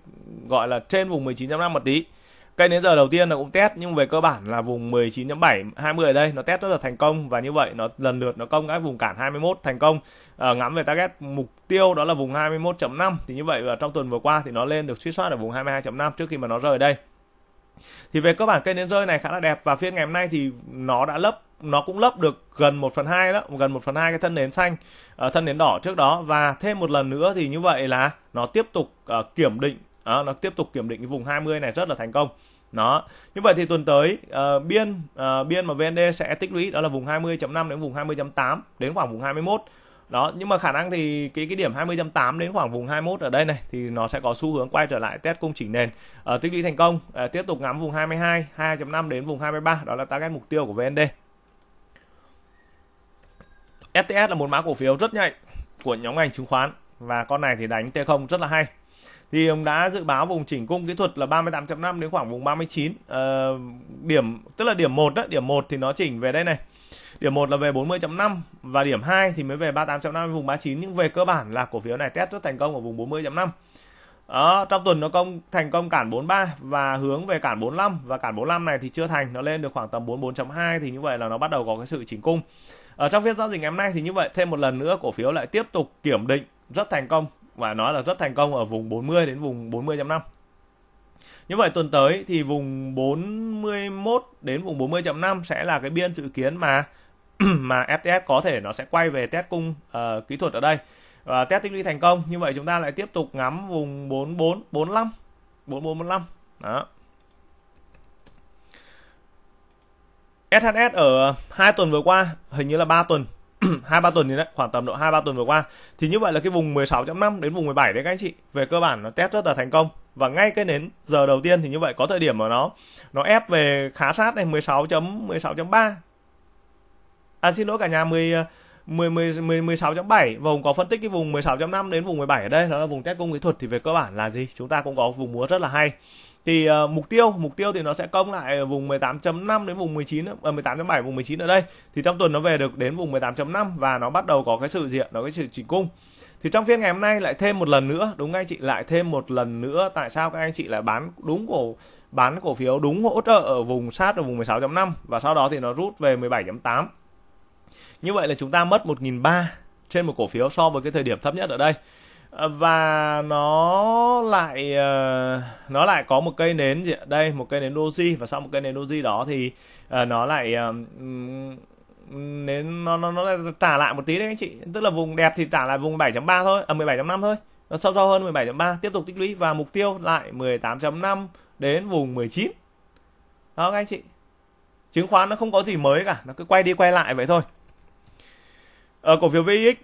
A: gọi là trên vùng 19.5 một tí. Cây đến giờ đầu tiên nó cũng test nhưng về cơ bản là vùng 19.7 20 ở đây nó test rất là thành công và như vậy nó lần lượt nó công các vùng cản 21 thành công à, ngắm về target mục tiêu đó là vùng 21.5 thì như vậy và trong tuần vừa qua thì nó lên được suy soát ở vùng 22.5 trước khi mà nó rời đây thì về cơ bản cây nến rơi này khá là đẹp và phiên ngày hôm nay thì nó đã lấp nó cũng lấp được gần 1 phần 2 đó, gần 1 phần 2 cái thân nến xanh, uh, thân nến đỏ trước đó và thêm một lần nữa thì như vậy là nó tiếp tục uh, kiểm định, uh, nó tiếp tục kiểm định cái vùng 20 này rất là thành công. Đó. Như vậy thì tuần tới uh, biên uh, biên mà VND sẽ tích lũy đó là vùng 20.5 đến vùng 20.8 đến khoảng vùng 21 đó nhưng mà khả năng thì cái cái điểm 20.8 đến khoảng vùng 21 ở đây này thì nó sẽ có xu hướng quay trở lại test cung chỉnh nền ở ờ, tích lũy thành công à, tiếp tục ngắm vùng 22 2.5 đến vùng 23 đó là target mục tiêu của VND FTS là một mã cổ phiếu rất nhạy của nhóm ngành chứng khoán và con này thì đánh T0 rất là hay thì ông đã dự báo vùng chỉnh cung kỹ thuật là 38.5 đến khoảng vùng 39 à, ờ, điểm tức là điểm 1 đó điểm 1 thì nó chỉnh về đây này Điểm 1 là về 40.5 và điểm 2 thì mới về 38.5 vùng 39 nhưng về cơ bản là cổ phiếu này test rất thành công ở vùng 40.5. Đó, trong tuần nó công thành công cản 43 và hướng về cản 45 và cản 45 này thì chưa thành, nó lên được khoảng tầm 44.2 thì như vậy là nó bắt đầu có cái sự chỉnh cung. Ở trong phiên giao dịch ngày hôm nay thì như vậy thêm một lần nữa cổ phiếu lại tiếp tục kiểm định rất thành công và nói là rất thành công ở vùng 40 đến vùng 40.5. Như vậy tuần tới thì vùng 41 đến vùng 40.5 sẽ là cái biên dự kiến mà mà FTS có thể nó sẽ quay về test cung uh, kỹ thuật ở đây và test tích lũy thành công như vậy chúng ta lại tiếp tục ngắm vùng 4445 4445 đó SHS ở hai tuần vừa qua hình như là 3 tuần hai ba tuần thì đấy khoảng tầm độ hai ba tuần vừa qua thì như vậy là cái vùng 16.5 đến vùng 17 đấy các anh chị về cơ bản nó test rất là thành công và ngay cái nến giờ đầu tiên thì như vậy có thời điểm mà nó nó ép về khá sát này 16.16.3 à xin lỗi cả nhà 10 10 10 10 16.7 vùng có phân tích cái vùng 16.5 đến vùng 17 ở đây đó là vùng test công nghệ thuật thì về cơ bản là gì chúng ta cũng có vùng múa rất là hay thì uh, mục tiêu mục tiêu thì nó sẽ công lại vùng 18.5 đến vùng 19 uh, 18.7 vùng 19 ở đây thì trong tuần nó về được đến vùng 18.5 và nó bắt đầu có cái sự diện nó cái sự chỉnh cung thì trong phiên ngày hôm nay lại thêm một lần nữa đúng anh chị lại thêm một lần nữa tại sao các anh chị lại bán đúng cổ bán cổ phiếu đúng hỗ trợ ở vùng sát ở vùng 16.5 và sau đó thì nó rút về 17.8 như vậy là chúng ta mất 1.300 trên một cổ phiếu so với cái thời điểm thấp nhất ở đây à, và nó lại ờ, nó lại có một cây nến gì đây một cây nến doji và sau một cây nến doji đó thì ờ, nó lại ờ, nến nó nó nó lại trả lại một tí đấy anh chị tức là vùng đẹp thì trả lại vùng 7.3 thôi à 17.5 thôi nó sâu sâu hơn 17.3 tiếp tục tích lũy và mục tiêu lại 18.5 đến vùng 19 đó các anh chị chứng khoán nó không có gì mới cả nó cứ quay đi quay lại vậy thôi ở ờ, cổ phiếu VIX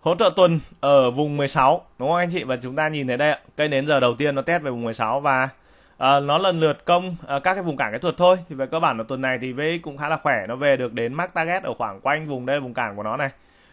A: hỗ trợ tuần ở vùng 16 đúng không anh chị và chúng ta nhìn thấy đây cây nến giờ đầu tiên nó test về vùng 16 và à, nó lần lượt công à, các cái vùng cản kỹ thuật thôi thì về cơ bản là tuần này thì VX cũng khá là khỏe nó về được đến max target ở khoảng quanh vùng đây vùng cản của nó này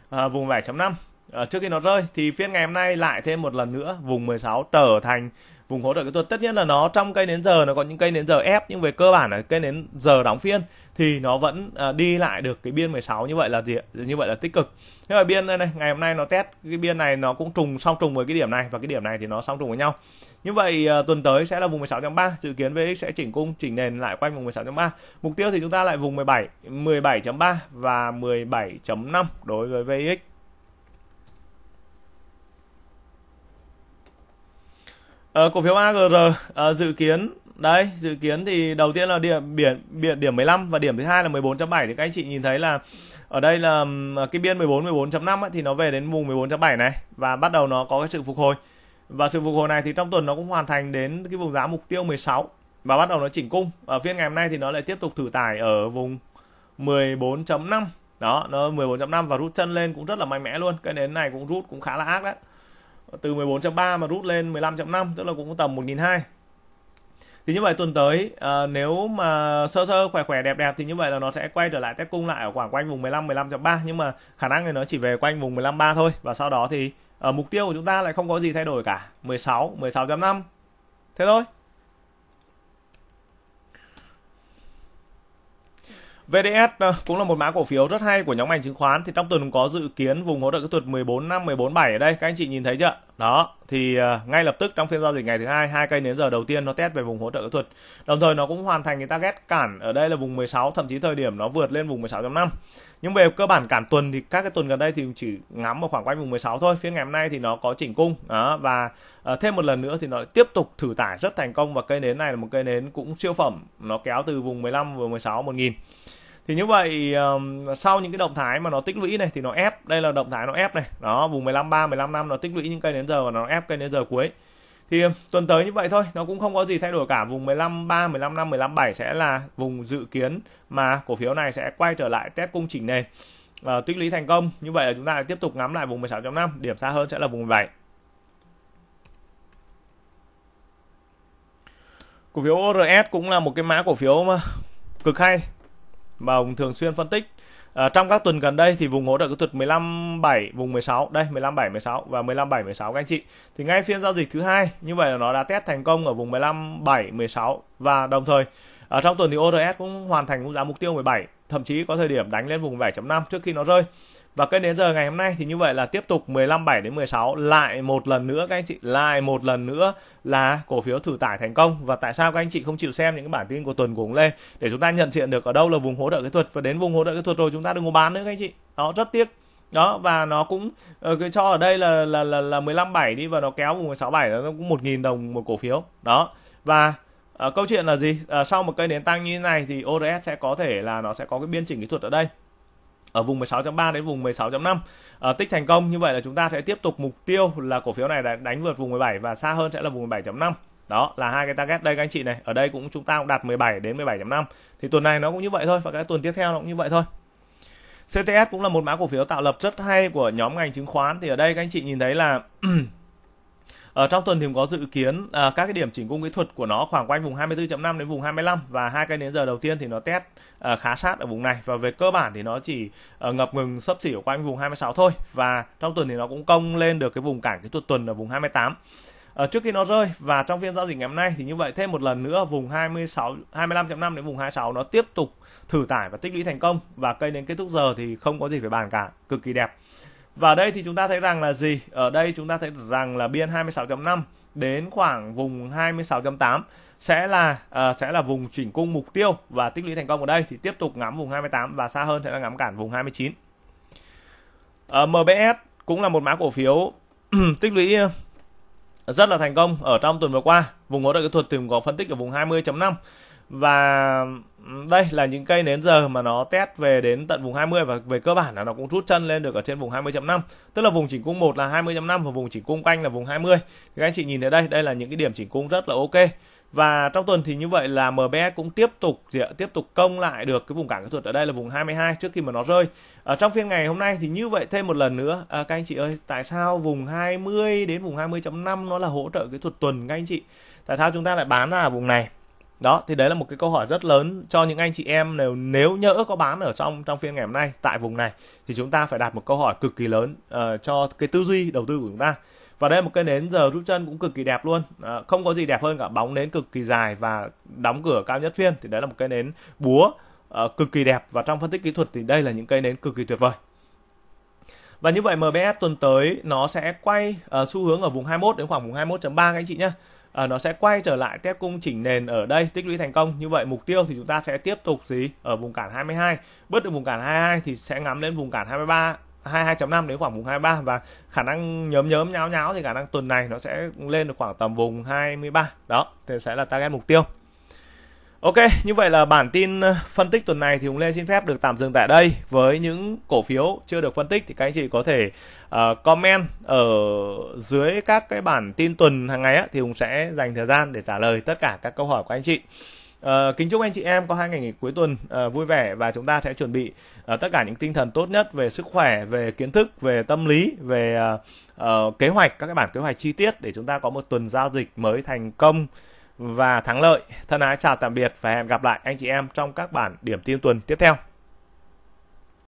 A: à, vùng 7.5 à, trước khi nó rơi thì phiên ngày hôm nay lại thêm một lần nữa vùng 16 trở thành vùng hỗ trợ kỹ thuật tất nhiên là nó trong cây nến giờ nó có những cây nến giờ ép nhưng về cơ bản là cây nến giờ đóng phiên thì nó vẫn à, đi lại được cái biên 16 như vậy là gì như vậy là tích cực thế mà biên này, này ngày hôm nay nó test cái biên này nó cũng trùng song trùng với cái điểm này và cái điểm này thì nó song trùng với nhau như vậy à, tuần tới sẽ là vùng 16.3 dự kiến VX sẽ chỉnh cung chỉnh nền lại quanh vùng 16.3 mục tiêu thì chúng ta lại vùng 17 17.3 và 17.5 đối với VX Ờ, cổ phiếu AGR ờ, dự kiến đấy dự kiến thì đầu tiên là điểm biển biển điểm 15 và điểm thứ hai là 14.7 thì các anh chị nhìn thấy là ở đây là cái biên 14 14.5 ấy, thì nó về đến vùng 14.7 này và bắt đầu nó có cái sự phục hồi và sự phục hồi này thì trong tuần nó cũng hoàn thành đến cái vùng giá mục tiêu 16 và bắt đầu nó chỉnh cung ở phiên ngày hôm nay thì nó lại tiếp tục thử tải ở vùng 14.5 đó nó 14.5 và rút chân lên cũng rất là mạnh mẽ luôn cái nến này cũng rút cũng khá là ác đấy từ 14.3 mà rút lên 15.5 tức là cũng tầm 1.200 thì như vậy tuần tới à, nếu mà sơ sơ khỏe khỏe đẹp đẹp thì như vậy là nó sẽ quay trở lại test cung lại ở khoảng quanh vùng 15 15.3 nhưng mà khả năng thì nó chỉ về quanh vùng 15.3 thôi và sau đó thì ở ờ, mục tiêu của chúng ta lại không có gì thay đổi cả 16 16.5 thế thôi VDS ờ, cũng là một mã cổ phiếu rất hay của nhóm ngành chứng khoán thì trong tuần có dự kiến vùng hỗ trợ kỹ thuật 14 năm 14 7 ở đây các anh chị nhìn thấy chưa? Đó, thì à, ngay lập tức trong phiên giao dịch ngày thứ hai hai cây nến giờ đầu tiên nó test về vùng hỗ trợ kỹ thuật đồng thời nó cũng hoàn thành cái target cản ở đây là vùng 16 thậm chí thời điểm nó vượt lên vùng 16.5 nhưng về cơ bản cản tuần thì các cái tuần gần đây thì chỉ ngắm ở khoảng quanh vùng 16 thôi phiên ngày hôm nay thì nó có chỉnh cung đó, và à, thêm một lần nữa thì nó tiếp tục thử tải rất thành công và cây nến này là một cây nến cũng siêu phẩm nó kéo từ vùng 15 và 16 1000 thì như vậy um, sau những cái động thái mà nó tích lũy này thì nó ép đây là động thái nó ép này đó vùng 15 3 15 năm nó tích lũy những cây đến giờ và nó ép cây đến giờ cuối thì tuần tới như vậy thôi nó cũng không có gì thay đổi cả vùng 15 3 15 5 15 7 sẽ là vùng dự kiến mà cổ phiếu này sẽ quay trở lại test cung chỉnh này à, ờ, tích lũy thành công như vậy là chúng ta tiếp tục ngắm lại vùng 16.5 điểm xa hơn sẽ là vùng 17 cổ phiếu ORS cũng là một cái mã cổ phiếu mà cực hay mà ông thường xuyên phân tích à, trong các tuần gần đây thì vùng hỗ trợ kỹ thuật 15 7 vùng 16 đây 15 7 16 và 15 7 16 các anh chị thì ngay phiên giao dịch thứ hai như vậy là nó đã test thành công ở vùng 15 7 16 và đồng thời ở à, trong tuần thì ORS cũng hoàn thành cũng giá mục tiêu 17 thậm chí có thời điểm đánh lên vùng 7.5 trước khi nó rơi và kênh đến giờ ngày hôm nay thì như vậy là tiếp tục 15 7 đến 16 lại một lần nữa các anh chị, lại một lần nữa là cổ phiếu thử tải thành công và tại sao các anh chị không chịu xem những cái bản tin của tuần của ông Lê để chúng ta nhận diện được ở đâu là vùng hỗ trợ kỹ thuật và đến vùng hỗ trợ kỹ thuật rồi chúng ta đừng có bán nữa các anh chị. Đó rất tiếc đó và nó cũng ờ, cái cho ở đây là là là là 15 7 đi và nó kéo vùng 16 7 nó cũng 1.000 đồng một cổ phiếu. Đó. Và à, câu chuyện là gì? À, sau một cây nến tăng như thế này thì ODS sẽ có thể là nó sẽ có cái biên chỉnh kỹ thuật ở đây ở vùng 16.3 đến vùng 16.5 à, ờ, tích thành công như vậy là chúng ta sẽ tiếp tục mục tiêu là cổ phiếu này đã đánh vượt vùng 17 và xa hơn sẽ là vùng 17.5 đó là hai cái target đây các anh chị này ở đây cũng chúng ta cũng đặt 17 đến 17.5 thì tuần này nó cũng như vậy thôi và các tuần tiếp theo nó cũng như vậy thôi CTS cũng là một mã cổ phiếu tạo lập rất hay của nhóm ngành chứng khoán thì ở đây các anh chị nhìn thấy là Ở ờ, trong tuần thì có dự kiến à, các cái điểm chỉnh cung kỹ thuật của nó khoảng quanh vùng 24.5 đến vùng 25 và hai cây nến giờ đầu tiên thì nó test à, khá sát ở vùng này và về cơ bản thì nó chỉ à, ngập ngừng sấp xỉ ở quanh vùng 26 thôi và trong tuần thì nó cũng công lên được cái vùng cản kỹ thuật tuần ở vùng 28 à, ờ, trước khi nó rơi và trong phiên giao dịch ngày hôm nay thì như vậy thêm một lần nữa vùng 26 25.5 đến vùng 26 nó tiếp tục thử tải và tích lũy thành công và cây đến kết thúc giờ thì không có gì phải bàn cả cực kỳ đẹp và ở đây thì chúng ta thấy rằng là gì? Ở đây chúng ta thấy rằng là biên 26.5 đến khoảng vùng 26.8 sẽ là uh, sẽ là vùng chỉnh cung mục tiêu và tích lũy thành công ở đây thì tiếp tục ngắm vùng 28 và xa hơn sẽ là ngắm cản vùng 29. Uh, MBS cũng là một mã cổ phiếu tích lũy à, rất là thành công ở trong tuần vừa qua. Vùng hỗ trợ kỹ thuật tìm có phân tích ở vùng 20.5 và ừ, đây là những cây nến giờ mà nó test về đến tận vùng 20 và về cơ bản là nó cũng rút chân lên được ở trên vùng 20.5 tức là vùng chỉnh cung 1 là 20.5 và vùng chỉnh cung quanh là vùng 20 thì các anh chị nhìn thấy đây đây là những cái điểm chỉnh cung rất là ok và trong tuần thì như vậy là MBS cũng tiếp tục gì tiếp tục công lại được cái vùng cản kỹ thuật ở đây là vùng 22 trước khi mà nó rơi. Ở trong phiên ngày hôm nay thì như vậy thêm một lần nữa à, các anh chị ơi, tại sao vùng 20 đến vùng 20.5 nó là hỗ trợ kỹ thuật tuần các anh chị? Tại sao chúng ta lại bán ra ở vùng này? đó thì đấy là một cái câu hỏi rất lớn cho những anh chị em nếu nếu nhỡ có bán ở trong trong phiên ngày hôm nay tại vùng này thì chúng ta phải đặt một câu hỏi cực kỳ lớn uh, cho cái tư duy đầu tư của chúng ta và đây là một cái nến giờ rút chân cũng cực kỳ đẹp luôn à, không có gì đẹp hơn cả bóng nến cực kỳ dài và đóng cửa cao nhất phiên thì đấy là một cái nến búa uh, cực kỳ đẹp và trong phân tích kỹ thuật thì đây là những cây nến cực kỳ tuyệt vời và như vậy MBS tuần tới nó sẽ quay uh, xu hướng ở vùng 21 đến khoảng vùng 21.3 các anh chị nhé à, nó sẽ quay trở lại test cung chỉnh nền ở đây tích lũy thành công như vậy mục tiêu thì chúng ta sẽ tiếp tục gì ở vùng cản 22 bớt được vùng cản 22 thì sẽ ngắm lên vùng cản 23 22.5 đến khoảng vùng 23 và khả năng nhớm nhớm nháo nháo thì khả năng tuần này nó sẽ lên được khoảng tầm vùng 23 đó thì sẽ là target mục tiêu Ok, như vậy là bản tin ờ, phân tích tuần này thì Hùng Lê xin phép được tạm dừng tại đây. Với những cổ phiếu chưa được phân tích thì các anh chị có thể uh, comment ở dưới các cái bản tin tuần hàng ngày á, thì Hùng sẽ dành thời gian để trả lời tất cả các câu hỏi của anh chị. Uh, kính chúc anh chị em có hai ngày nghỉ cuối tuần uh, vui vẻ và chúng ta sẽ chuẩn bị uh, tất cả những tinh thần tốt nhất về sức khỏe, về kiến thức, về tâm lý, về uh, uh, kế hoạch, các cái bản kế hoạch chi tiết để chúng ta có một tuần giao dịch mới thành công và thắng lợi. Thân ái chào tạm biệt và hẹn gặp lại anh chị em trong các bản điểm tin tuần tiếp theo.